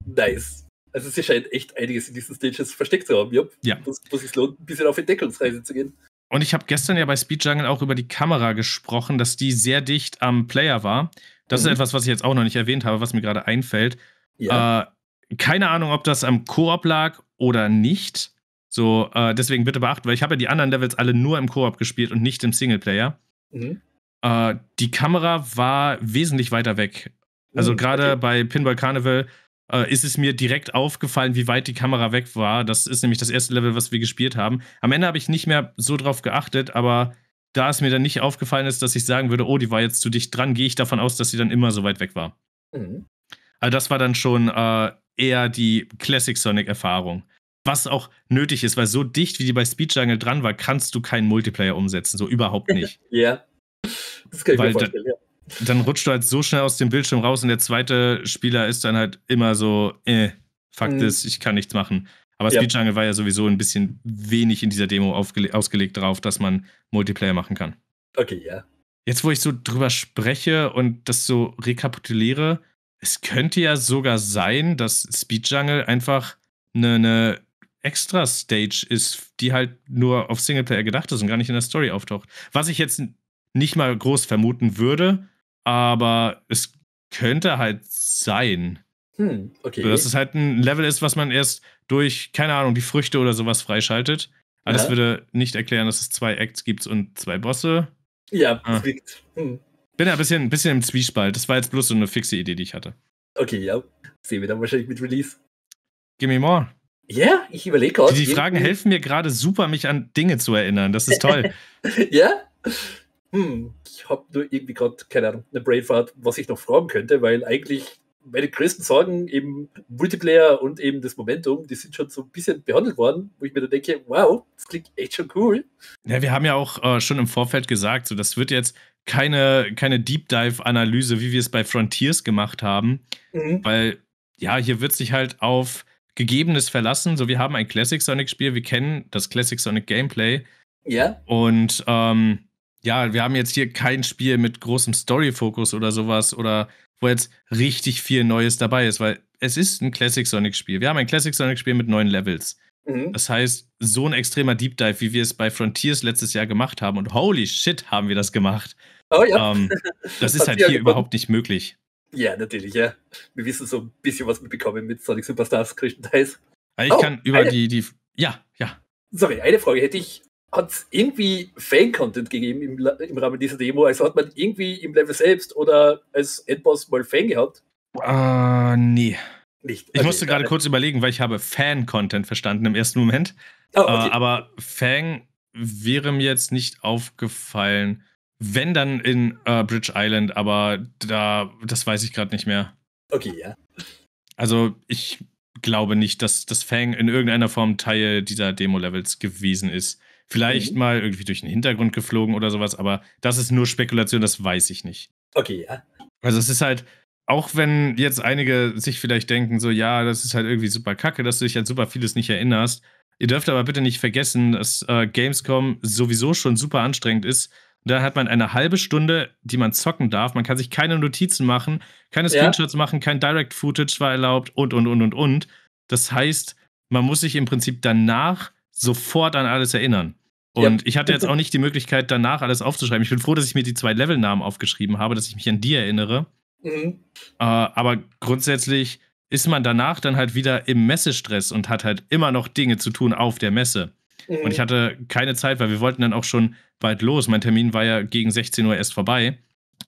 Nice. Also sie scheint echt einiges in diesen Stages versteckt zu haben. Jupp, ja. Das, das ist lohnt, ein bisschen auf Entdeckungsreise zu gehen. Und ich habe gestern ja bei Speed Jungle auch über die Kamera gesprochen, dass die sehr dicht am Player war. Das mhm. ist etwas, was ich jetzt auch noch nicht erwähnt habe, was mir gerade einfällt. Ja. Äh, keine Ahnung, ob das am Koop lag oder nicht. So, äh, deswegen bitte beachten, weil ich habe ja die anderen Levels alle nur im Koop gespielt und nicht im Singleplayer. Mhm. Äh, die Kamera war wesentlich weiter weg. Also mhm, gerade okay. bei Pinball Carnival äh, ist es mir direkt aufgefallen, wie weit die Kamera weg war. Das ist nämlich das erste Level, was wir gespielt haben. Am Ende habe ich nicht mehr so drauf geachtet, aber da es mir dann nicht aufgefallen ist, dass ich sagen würde, oh, die war jetzt zu dicht dran, gehe ich davon aus, dass sie dann immer so weit weg war. Mhm. Also das war dann schon äh, eher die Classic Sonic-Erfahrung. Was auch nötig ist, weil so dicht wie die bei Speed Jungle dran war, kannst du keinen Multiplayer umsetzen. So überhaupt nicht. ja. Das kann ich weil mir vorstellen, ja dann rutscht du halt so schnell aus dem Bildschirm raus und der zweite Spieler ist dann halt immer so, äh, eh, Fakt mhm. ist, ich kann nichts machen. Aber ja. Speed Jungle war ja sowieso ein bisschen wenig in dieser Demo ausgelegt darauf, dass man Multiplayer machen kann. Okay, ja. Jetzt, wo ich so drüber spreche und das so rekapituliere, es könnte ja sogar sein, dass Speed Jungle einfach eine, eine extra Stage ist, die halt nur auf Singleplayer gedacht ist und gar nicht in der Story auftaucht. Was ich jetzt nicht mal groß vermuten würde, aber es könnte halt sein. Hm, okay. Dass es halt ein Level ist, was man erst durch, keine Ahnung, die Früchte oder sowas freischaltet. Aber ja. das würde nicht erklären, dass es zwei Acts gibt und zwei Bosse. Ja, ah. hm. Bin ja ein bisschen, ein bisschen im Zwiespalt. Das war jetzt bloß so eine fixe Idee, die ich hatte. Okay, ja. Sehen wir dann wahrscheinlich mit Release. Gimme more. Ja, yeah, ich überlege auch. Die, die Fragen helfen mir gerade super, mich an Dinge zu erinnern. Das ist toll. ja? Hm habe nur irgendwie gerade, keine Ahnung, eine Brainfahrt, was ich noch fragen könnte, weil eigentlich meine größten Sorgen eben Multiplayer und eben das Momentum, die sind schon so ein bisschen behandelt worden, wo ich mir dann denke, wow, das klingt echt schon cool. Ja, wir haben ja auch äh, schon im Vorfeld gesagt, so das wird jetzt keine, keine Deep Dive-Analyse, wie wir es bei Frontiers gemacht haben, mhm. weil ja, hier wird sich halt auf Gegebenes verlassen. So, wir haben ein Classic Sonic-Spiel, wir kennen das Classic Sonic Gameplay. Ja. Und ähm, ja, wir haben jetzt hier kein Spiel mit großem Story-Fokus oder sowas oder wo jetzt richtig viel Neues dabei ist, weil es ist ein Classic Sonic-Spiel. Wir haben ein Classic Sonic-Spiel mit neuen Levels. Mhm. Das heißt, so ein extremer Deep Dive, wie wir es bei Frontiers letztes Jahr gemacht haben, und holy shit, haben wir das gemacht. Oh ja. Ähm, das ist halt hier überhaupt nicht möglich. Ja, natürlich, ja. Wir wissen so ein bisschen, was wir bekommen mit Sonic Superstars größtenteils. Also ich oh, kann über die, die. Ja, ja. Sorry, eine Frage hätte ich hat es irgendwie Fan-Content gegeben im, im, Rahmen dieser Demo? Also hat man irgendwie im Level selbst oder als Endboss mal Fan gehabt? Äh, nee. Nicht. Ich also musste gerade kurz überlegen, weil ich habe Fan-Content verstanden im ersten Moment. Oh, okay. uh, aber Fan wäre mir jetzt nicht aufgefallen. Wenn dann in uh, Bridge Island, aber da, das weiß ich gerade nicht mehr. Okay, ja. Also ich glaube nicht, dass das Fang in irgendeiner Form Teil dieser Demo-Levels gewesen ist. Vielleicht mhm. mal irgendwie durch den Hintergrund geflogen oder sowas, aber das ist nur Spekulation, das weiß ich nicht. Okay, ja. Also es ist halt, auch wenn jetzt einige sich vielleicht denken, so ja, das ist halt irgendwie super kacke, dass du dich an super vieles nicht erinnerst. Ihr dürft aber bitte nicht vergessen, dass äh, Gamescom sowieso schon super anstrengend ist. Da hat man eine halbe Stunde, die man zocken darf. Man kann sich keine Notizen machen, keine Screenshots ja. machen, kein Direct-Footage war erlaubt und, und, und, und, und. Das heißt, man muss sich im Prinzip danach sofort an alles erinnern. Und ja. ich hatte jetzt auch nicht die Möglichkeit, danach alles aufzuschreiben. Ich bin froh, dass ich mir die zwei Levelnamen aufgeschrieben habe, dass ich mich an die erinnere. Mhm. Äh, aber grundsätzlich ist man danach dann halt wieder im Messestress und hat halt immer noch Dinge zu tun auf der Messe. Mhm. Und ich hatte keine Zeit, weil wir wollten dann auch schon bald los. Mein Termin war ja gegen 16 Uhr erst vorbei,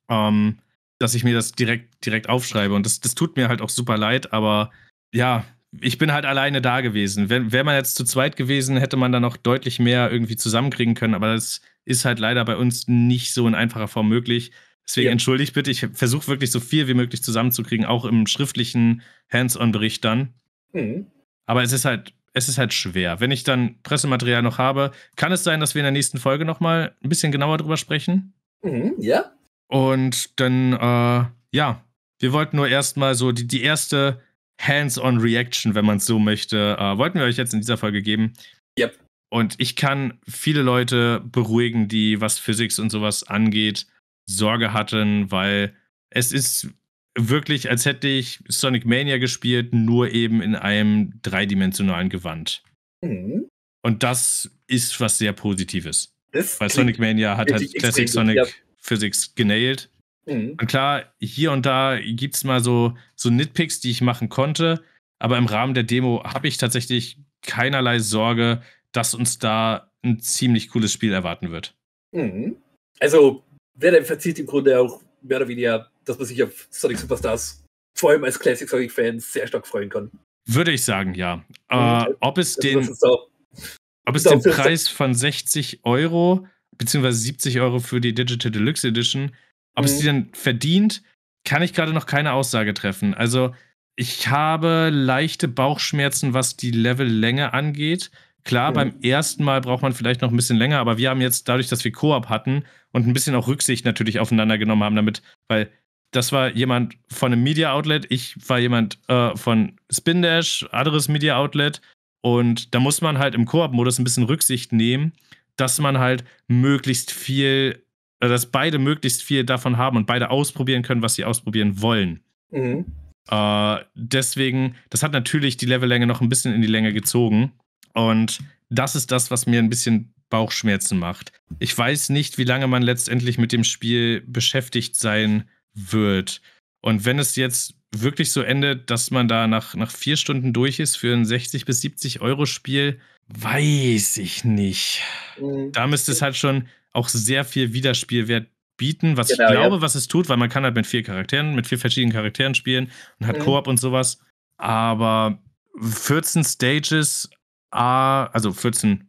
ähm, dass ich mir das direkt, direkt aufschreibe. Und das, das tut mir halt auch super leid, aber ja, ich bin halt alleine da gewesen. Wenn, wäre man jetzt zu zweit gewesen, hätte man da noch deutlich mehr irgendwie zusammenkriegen können. Aber das ist halt leider bei uns nicht so in einfacher Form möglich. Deswegen ja. entschuldigt bitte, ich versuche wirklich so viel wie möglich zusammenzukriegen, auch im schriftlichen Hands-on-Bericht dann. Mhm. Aber es ist halt, es ist halt schwer. Wenn ich dann Pressematerial noch habe, kann es sein, dass wir in der nächsten Folge nochmal ein bisschen genauer drüber sprechen. Mhm, ja. Und dann, äh, ja, wir wollten nur erstmal so die, die erste Hands-on Reaction, wenn man es so möchte, äh, wollten wir euch jetzt in dieser Folge geben. Yep. Und ich kann viele Leute beruhigen, die, was Physics und sowas angeht, Sorge hatten, weil es ist wirklich, als hätte ich Sonic Mania gespielt, nur eben in einem dreidimensionalen Gewand. Mhm. Und das ist was sehr Positives. Das Weil Sonic Mania hat halt Classic Sonic ja. Physics genailt. Mhm. Und klar, hier und da gibt es mal so, so Nitpicks, die ich machen konnte, aber im Rahmen der Demo habe ich tatsächlich keinerlei Sorge, dass uns da ein ziemlich cooles Spiel erwarten wird. Mhm. Also, wer denn verzieht im Grunde auch mehr oder weniger, dass man sich auf Sonic Superstars vor allem als Classic Sonic Fans sehr stark freuen kann. Würde ich sagen, ja. Mhm. Äh, ob es also, den, ob es den Preis von 60 Euro bzw. 70 Euro für die Digital Deluxe Edition ob mhm. es die denn verdient, kann ich gerade noch keine Aussage treffen. Also ich habe leichte Bauchschmerzen, was die Levellänge angeht. Klar, mhm. beim ersten Mal braucht man vielleicht noch ein bisschen länger, aber wir haben jetzt dadurch, dass wir Koop hatten und ein bisschen auch Rücksicht natürlich aufeinander genommen haben damit, weil das war jemand von einem Media Outlet, ich war jemand äh, von Spindash, anderes Media Outlet und da muss man halt im Koop-Modus ein bisschen Rücksicht nehmen, dass man halt möglichst viel also, dass beide möglichst viel davon haben und beide ausprobieren können, was sie ausprobieren wollen. Mhm. Äh, deswegen, das hat natürlich die Levellänge noch ein bisschen in die Länge gezogen. Und das ist das, was mir ein bisschen Bauchschmerzen macht. Ich weiß nicht, wie lange man letztendlich mit dem Spiel beschäftigt sein wird. Und wenn es jetzt wirklich so endet, dass man da nach, nach vier Stunden durch ist für ein 60 bis 70 Euro Spiel, weiß ich nicht. Mhm. Da müsste es halt schon auch sehr viel Widerspielwert bieten, was genau, ich glaube, ja. was es tut, weil man kann halt mit vier Charakteren, mit vier verschiedenen Charakteren spielen und hat mhm. Koop und sowas. Aber 14 Stages, äh, also 14,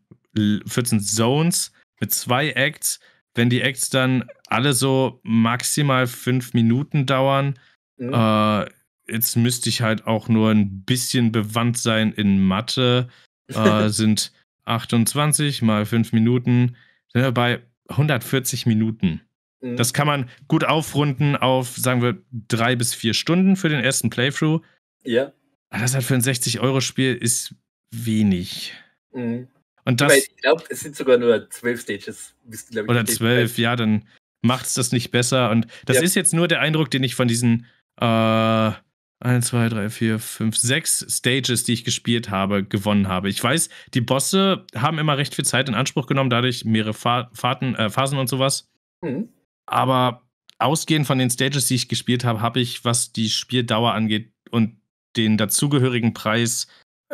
14 Zones mit zwei Acts, wenn die Acts dann alle so maximal fünf Minuten dauern, mhm. äh, jetzt müsste ich halt auch nur ein bisschen bewandt sein in Mathe, äh, sind 28 mal fünf Minuten, sind bei 140 Minuten. Mhm. Das kann man gut aufrunden auf, sagen wir, drei bis vier Stunden für den ersten Playthrough. Ja. Aber das halt für ein 60-Euro-Spiel ist wenig. Mhm. Und das, ich glaube, es sind sogar nur zwölf Stages. Du, ich, oder zwölf, ja, dann macht es das nicht besser. Und das ja. ist jetzt nur der Eindruck, den ich von diesen äh, 1, 2, 3, 4, 5, 6 Stages, die ich gespielt habe, gewonnen habe. Ich weiß, die Bosse haben immer recht viel Zeit in Anspruch genommen, dadurch mehrere Fahrten, äh, Phasen und sowas. Mhm. Aber ausgehend von den Stages, die ich gespielt habe, habe ich, was die Spieldauer angeht und den dazugehörigen Preis,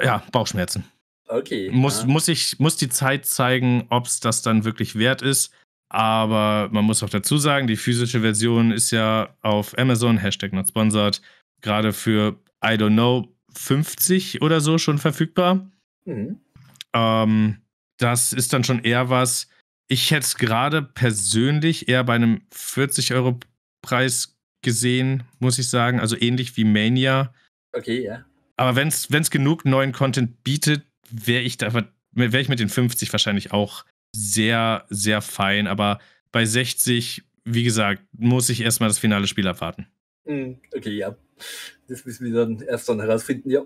ja, Bauchschmerzen. Okay. Muss, ja. muss, ich, muss die Zeit zeigen, ob es das dann wirklich wert ist. Aber man muss auch dazu sagen, die physische Version ist ja auf Amazon, Hashtag not sponsored, gerade für, I don't know, 50 oder so schon verfügbar. Mhm. Ähm, das ist dann schon eher was. Ich hätte es gerade persönlich eher bei einem 40-Euro-Preis gesehen, muss ich sagen. Also ähnlich wie Mania. Okay, ja. Aber wenn es genug neuen Content bietet, wäre ich, wär ich mit den 50 wahrscheinlich auch sehr, sehr fein. Aber bei 60, wie gesagt, muss ich erstmal das finale Spiel abwarten. Mhm. Okay, ja. Das müssen wir dann erst dann herausfinden, ja.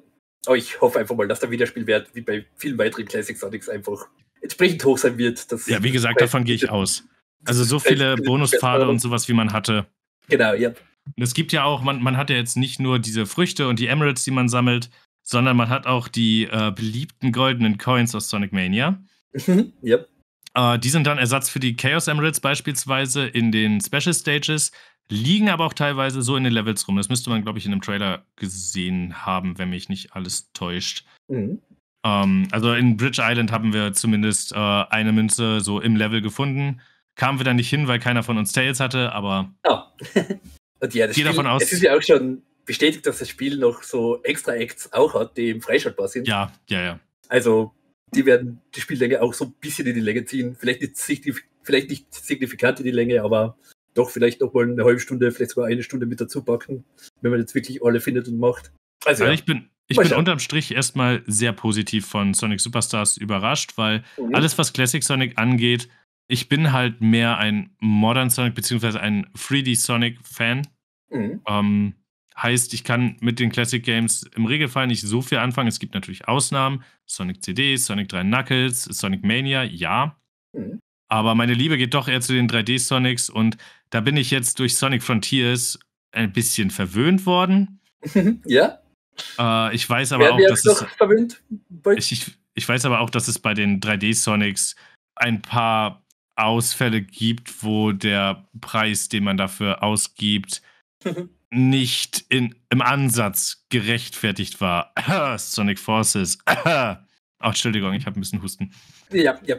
Aber ich hoffe einfach mal, dass der Wiederspielwert wie bei vielen weiteren Classic Sonics einfach entsprechend hoch sein wird. ja, wie gesagt, davon gehe ich aus. Also so viele Bonuspfade und sowas, wie man hatte. Genau, ja. Und es gibt ja auch, man, man hat ja jetzt nicht nur diese Früchte und die Emeralds, die man sammelt, sondern man hat auch die äh, beliebten goldenen Coins aus Sonic Mania. Mhm, yep. äh, die sind dann Ersatz für die Chaos Emeralds beispielsweise in den Special Stages liegen aber auch teilweise so in den Levels rum. Das müsste man, glaube ich, in einem Trailer gesehen haben, wenn mich nicht alles täuscht. Mhm. Ähm, also in Bridge Island haben wir zumindest äh, eine Münze so im Level gefunden. Kamen wir da nicht hin, weil keiner von uns Tails hatte, aber. Oh. Und ja, das Spiel, davon aus, es ist ja auch schon bestätigt, dass das Spiel noch so Extra-Acts auch hat, die im Freischaltbar sind. Ja, ja, ja. Also die werden die Spiellänge auch so ein bisschen in die Länge ziehen. Vielleicht nicht, vielleicht nicht signifikant in die Länge, aber doch vielleicht noch mal eine halbe Stunde, vielleicht sogar eine Stunde mit dazu packen, wenn man jetzt wirklich alle findet und macht. Also, ja. ich bin, ich bin unterm Strich erstmal sehr positiv von Sonic Superstars überrascht, weil mhm. alles, was Classic Sonic angeht, ich bin halt mehr ein Modern Sonic beziehungsweise ein 3D Sonic Fan. Mhm. Ähm, heißt, ich kann mit den Classic Games im Regelfall nicht so viel anfangen. Es gibt natürlich Ausnahmen. Sonic CD, Sonic 3 Knuckles, Sonic Mania, ja. Mhm. Aber meine Liebe geht doch eher zu den 3D Sonics und da bin ich jetzt durch Sonic Frontiers ein bisschen verwöhnt worden. ja. Äh, ich weiß aber ja, auch, dass es. Verwöhnt? Ich, ich, ich weiß aber auch, dass es bei den 3D-Sonics ein paar Ausfälle gibt, wo der Preis, den man dafür ausgibt, nicht in, im Ansatz gerechtfertigt war. Sonic Forces. Ach, oh, Entschuldigung, ich habe ein bisschen Husten. Ja, ja.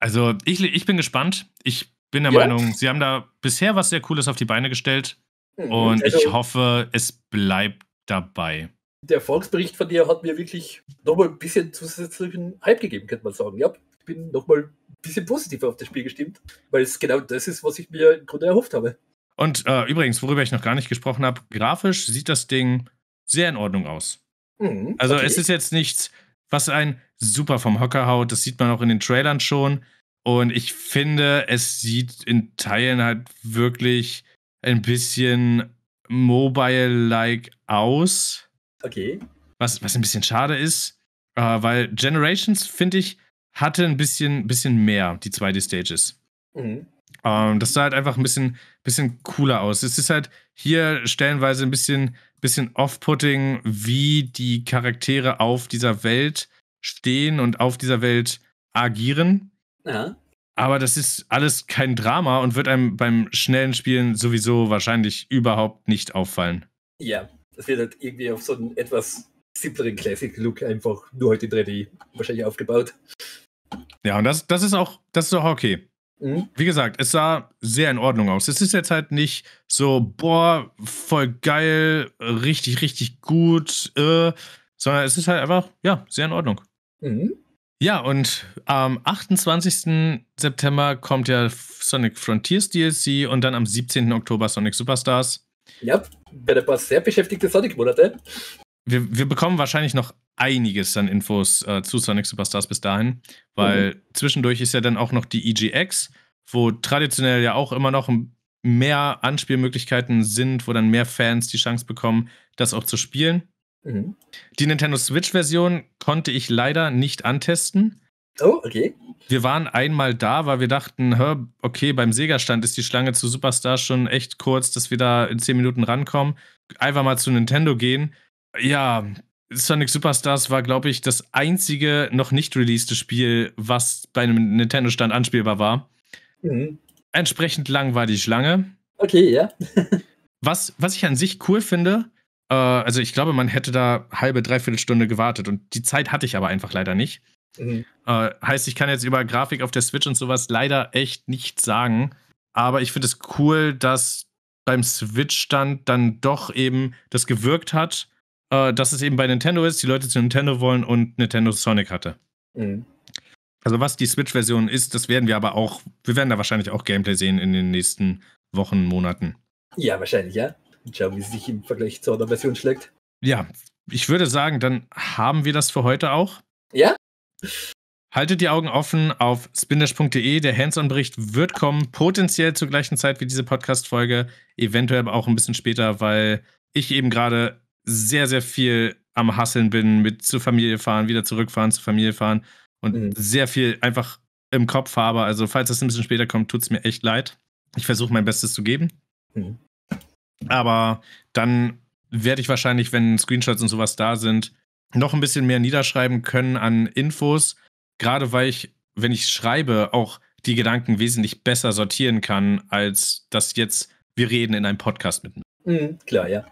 also ich, ich bin gespannt. Ich bin der ja. Meinung, sie haben da bisher was sehr Cooles auf die Beine gestellt. Mhm, Und also, ich hoffe, es bleibt dabei. Der Erfolgsbericht von dir hat mir wirklich nochmal ein bisschen zusätzlichen Hype gegeben, könnte man sagen. Ja, ich bin nochmal ein bisschen positiver auf das Spiel gestimmt, weil es genau das ist, was ich mir im Grunde erhofft habe. Und äh, übrigens, worüber ich noch gar nicht gesprochen habe, grafisch sieht das Ding sehr in Ordnung aus. Mhm, also okay. es ist jetzt nichts, was einen super vom Hocker haut. Das sieht man auch in den Trailern schon. Und ich finde, es sieht in Teilen halt wirklich ein bisschen mobile-like aus. Okay. Was, was ein bisschen schade ist, äh, weil Generations, finde ich, hatte ein bisschen, bisschen mehr, die 2D-Stages. Mhm. Ähm, das sah halt einfach ein bisschen, bisschen cooler aus. Es ist halt hier stellenweise ein bisschen, bisschen off-putting, wie die Charaktere auf dieser Welt stehen und auf dieser Welt agieren. Ja. Aber das ist alles kein Drama und wird einem beim schnellen Spielen sowieso wahrscheinlich überhaupt nicht auffallen. Ja, das wird halt irgendwie auf so einen etwas simpleren Classic-Look einfach nur heute in 3D wahrscheinlich aufgebaut. Ja, und das, das ist auch, das ist auch okay. Mhm. Wie gesagt, es sah sehr in Ordnung aus. Es ist jetzt halt nicht so, boah, voll geil, richtig, richtig gut, äh, sondern es ist halt einfach, ja, sehr in Ordnung. Mhm. Ja, und am 28. September kommt ja Sonic Frontiers DLC und dann am 17. Oktober Sonic Superstars. Ja, bei ein paar sehr beschäftigte Sonic-Monate. Wir, wir bekommen wahrscheinlich noch einiges an Infos äh, zu Sonic Superstars bis dahin, weil mhm. zwischendurch ist ja dann auch noch die EGX, wo traditionell ja auch immer noch mehr Anspielmöglichkeiten sind, wo dann mehr Fans die Chance bekommen, das auch zu spielen. Mhm. Die Nintendo Switch-Version konnte ich leider nicht antesten. Oh, okay. Wir waren einmal da, weil wir dachten, hör, okay, beim Sega-Stand ist die Schlange zu Superstar schon echt kurz, dass wir da in 10 Minuten rankommen. Einfach mal zu Nintendo gehen. Ja, Sonic Superstars war, glaube ich, das einzige noch nicht released Spiel, was bei einem Nintendo-Stand anspielbar war. Mhm. Entsprechend lang war die Schlange. Okay, ja. was, was ich an sich cool finde, äh, also ich glaube, man hätte da halbe, dreiviertel Stunde gewartet und die Zeit hatte ich aber einfach leider nicht. Mhm. Äh, heißt, ich kann jetzt über Grafik auf der Switch und sowas leider echt nichts sagen. Aber ich finde es cool, dass beim Switch-Stand dann doch eben das gewirkt hat, äh, dass es eben bei Nintendo ist, die Leute zu Nintendo wollen und Nintendo Sonic hatte. Mhm. Also was die Switch-Version ist, das werden wir aber auch, wir werden da wahrscheinlich auch Gameplay sehen in den nächsten Wochen, Monaten. Ja, wahrscheinlich, ja wie Jeremy sich im Vergleich zu anderen Version schlägt. Ja, ich würde sagen, dann haben wir das für heute auch. Ja. Haltet die Augen offen auf spindash.de. Der Hands-on-Bericht wird kommen, potenziell zur gleichen Zeit wie diese Podcast-Folge, eventuell aber auch ein bisschen später, weil ich eben gerade sehr, sehr viel am Hasseln bin, mit zur Familie fahren, wieder zurückfahren, zur Familie fahren und mhm. sehr viel einfach im Kopf habe. Also, falls das ein bisschen später kommt, tut es mir echt leid. Ich versuche mein Bestes zu geben. Mhm. Aber dann werde ich wahrscheinlich, wenn Screenshots und sowas da sind, noch ein bisschen mehr niederschreiben können an Infos. Gerade weil ich, wenn ich schreibe, auch die Gedanken wesentlich besser sortieren kann, als das jetzt, wir reden in einem Podcast miteinander. Mhm, klar, ja.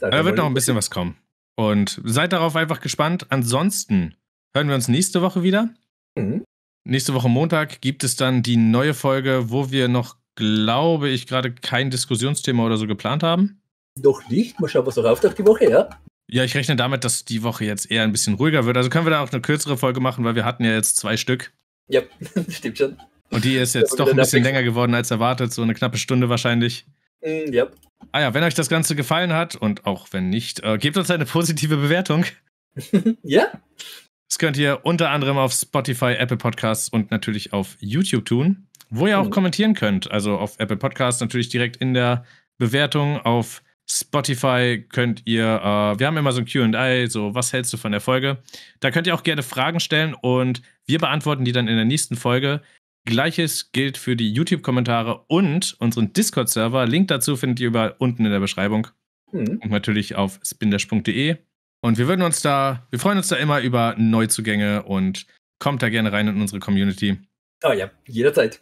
Da wird noch ein bisschen was kommen. Und seid darauf einfach gespannt. Ansonsten hören wir uns nächste Woche wieder. Mhm. Nächste Woche Montag gibt es dann die neue Folge, wo wir noch glaube ich, gerade kein Diskussionsthema oder so geplant haben. Noch nicht. Mal schauen, was noch auftaucht die Woche, ja? Ja, ich rechne damit, dass die Woche jetzt eher ein bisschen ruhiger wird. Also können wir da auch eine kürzere Folge machen, weil wir hatten ja jetzt zwei Stück. Ja, stimmt schon. Und die ist jetzt doch ein bisschen länger geworden als erwartet, so eine knappe Stunde wahrscheinlich. Mm, ja. Ah ja, wenn euch das Ganze gefallen hat und auch wenn nicht, äh, gebt uns eine positive Bewertung. ja. Das könnt ihr unter anderem auf Spotify, Apple Podcasts und natürlich auf YouTube tun wo ihr auch hm. kommentieren könnt. Also auf Apple Podcast natürlich direkt in der Bewertung, auf Spotify könnt ihr, äh, wir haben immer so ein QA, so was hältst du von der Folge? Da könnt ihr auch gerne Fragen stellen und wir beantworten die dann in der nächsten Folge. Gleiches gilt für die YouTube-Kommentare und unseren Discord-Server. Link dazu findet ihr über unten in der Beschreibung. Mhm. Und natürlich auf spindash.de. Und wir würden uns da, wir freuen uns da immer über Neuzugänge und kommt da gerne rein in unsere Community. Oh ja, jederzeit.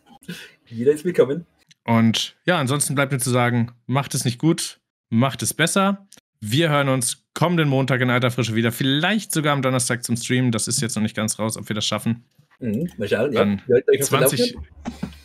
Jeder ist willkommen. Und ja, ansonsten bleibt mir zu sagen, macht es nicht gut, macht es besser. Wir hören uns kommenden Montag in alter Frische wieder. Vielleicht sogar am Donnerstag zum Stream. Das ist jetzt noch nicht ganz raus, ob wir das schaffen. Mhm, mal schauen. Dann, ja, 20,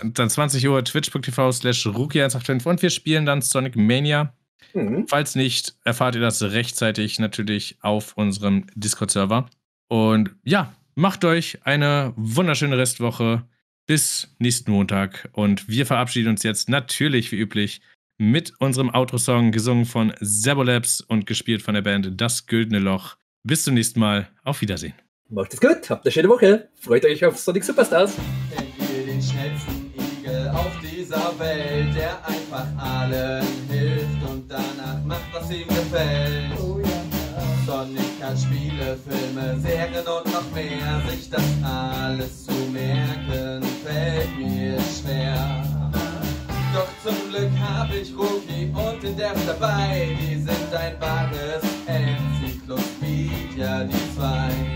dann 20 Uhr twitch.tv slash rookie185 und wir spielen dann Sonic Mania. Mhm. Falls nicht, erfahrt ihr das rechtzeitig natürlich auf unserem Discord-Server. Und ja, macht euch eine wunderschöne Restwoche bis nächsten Montag. Und wir verabschieden uns jetzt natürlich wie üblich mit unserem Outro-Song, gesungen von Serbolabs und gespielt von der Band Das Güldene Loch. Bis zum nächsten Mal. Auf Wiedersehen. Macht es gut, habt eine schöne Woche. Freut euch auf Sonic Superstars. Entweder den schnellsten Igel auf dieser Welt, der einfach allen hilft und danach macht, was ihm gefällt schon, ich kann Spiele, Filme, Serien und noch mehr. Sich das alles zu merken, fällt mir schwer. Doch zum Glück hab ich Rookie und den Dev dabei. Die sind ein wahres Enzyklopädie, die zwei.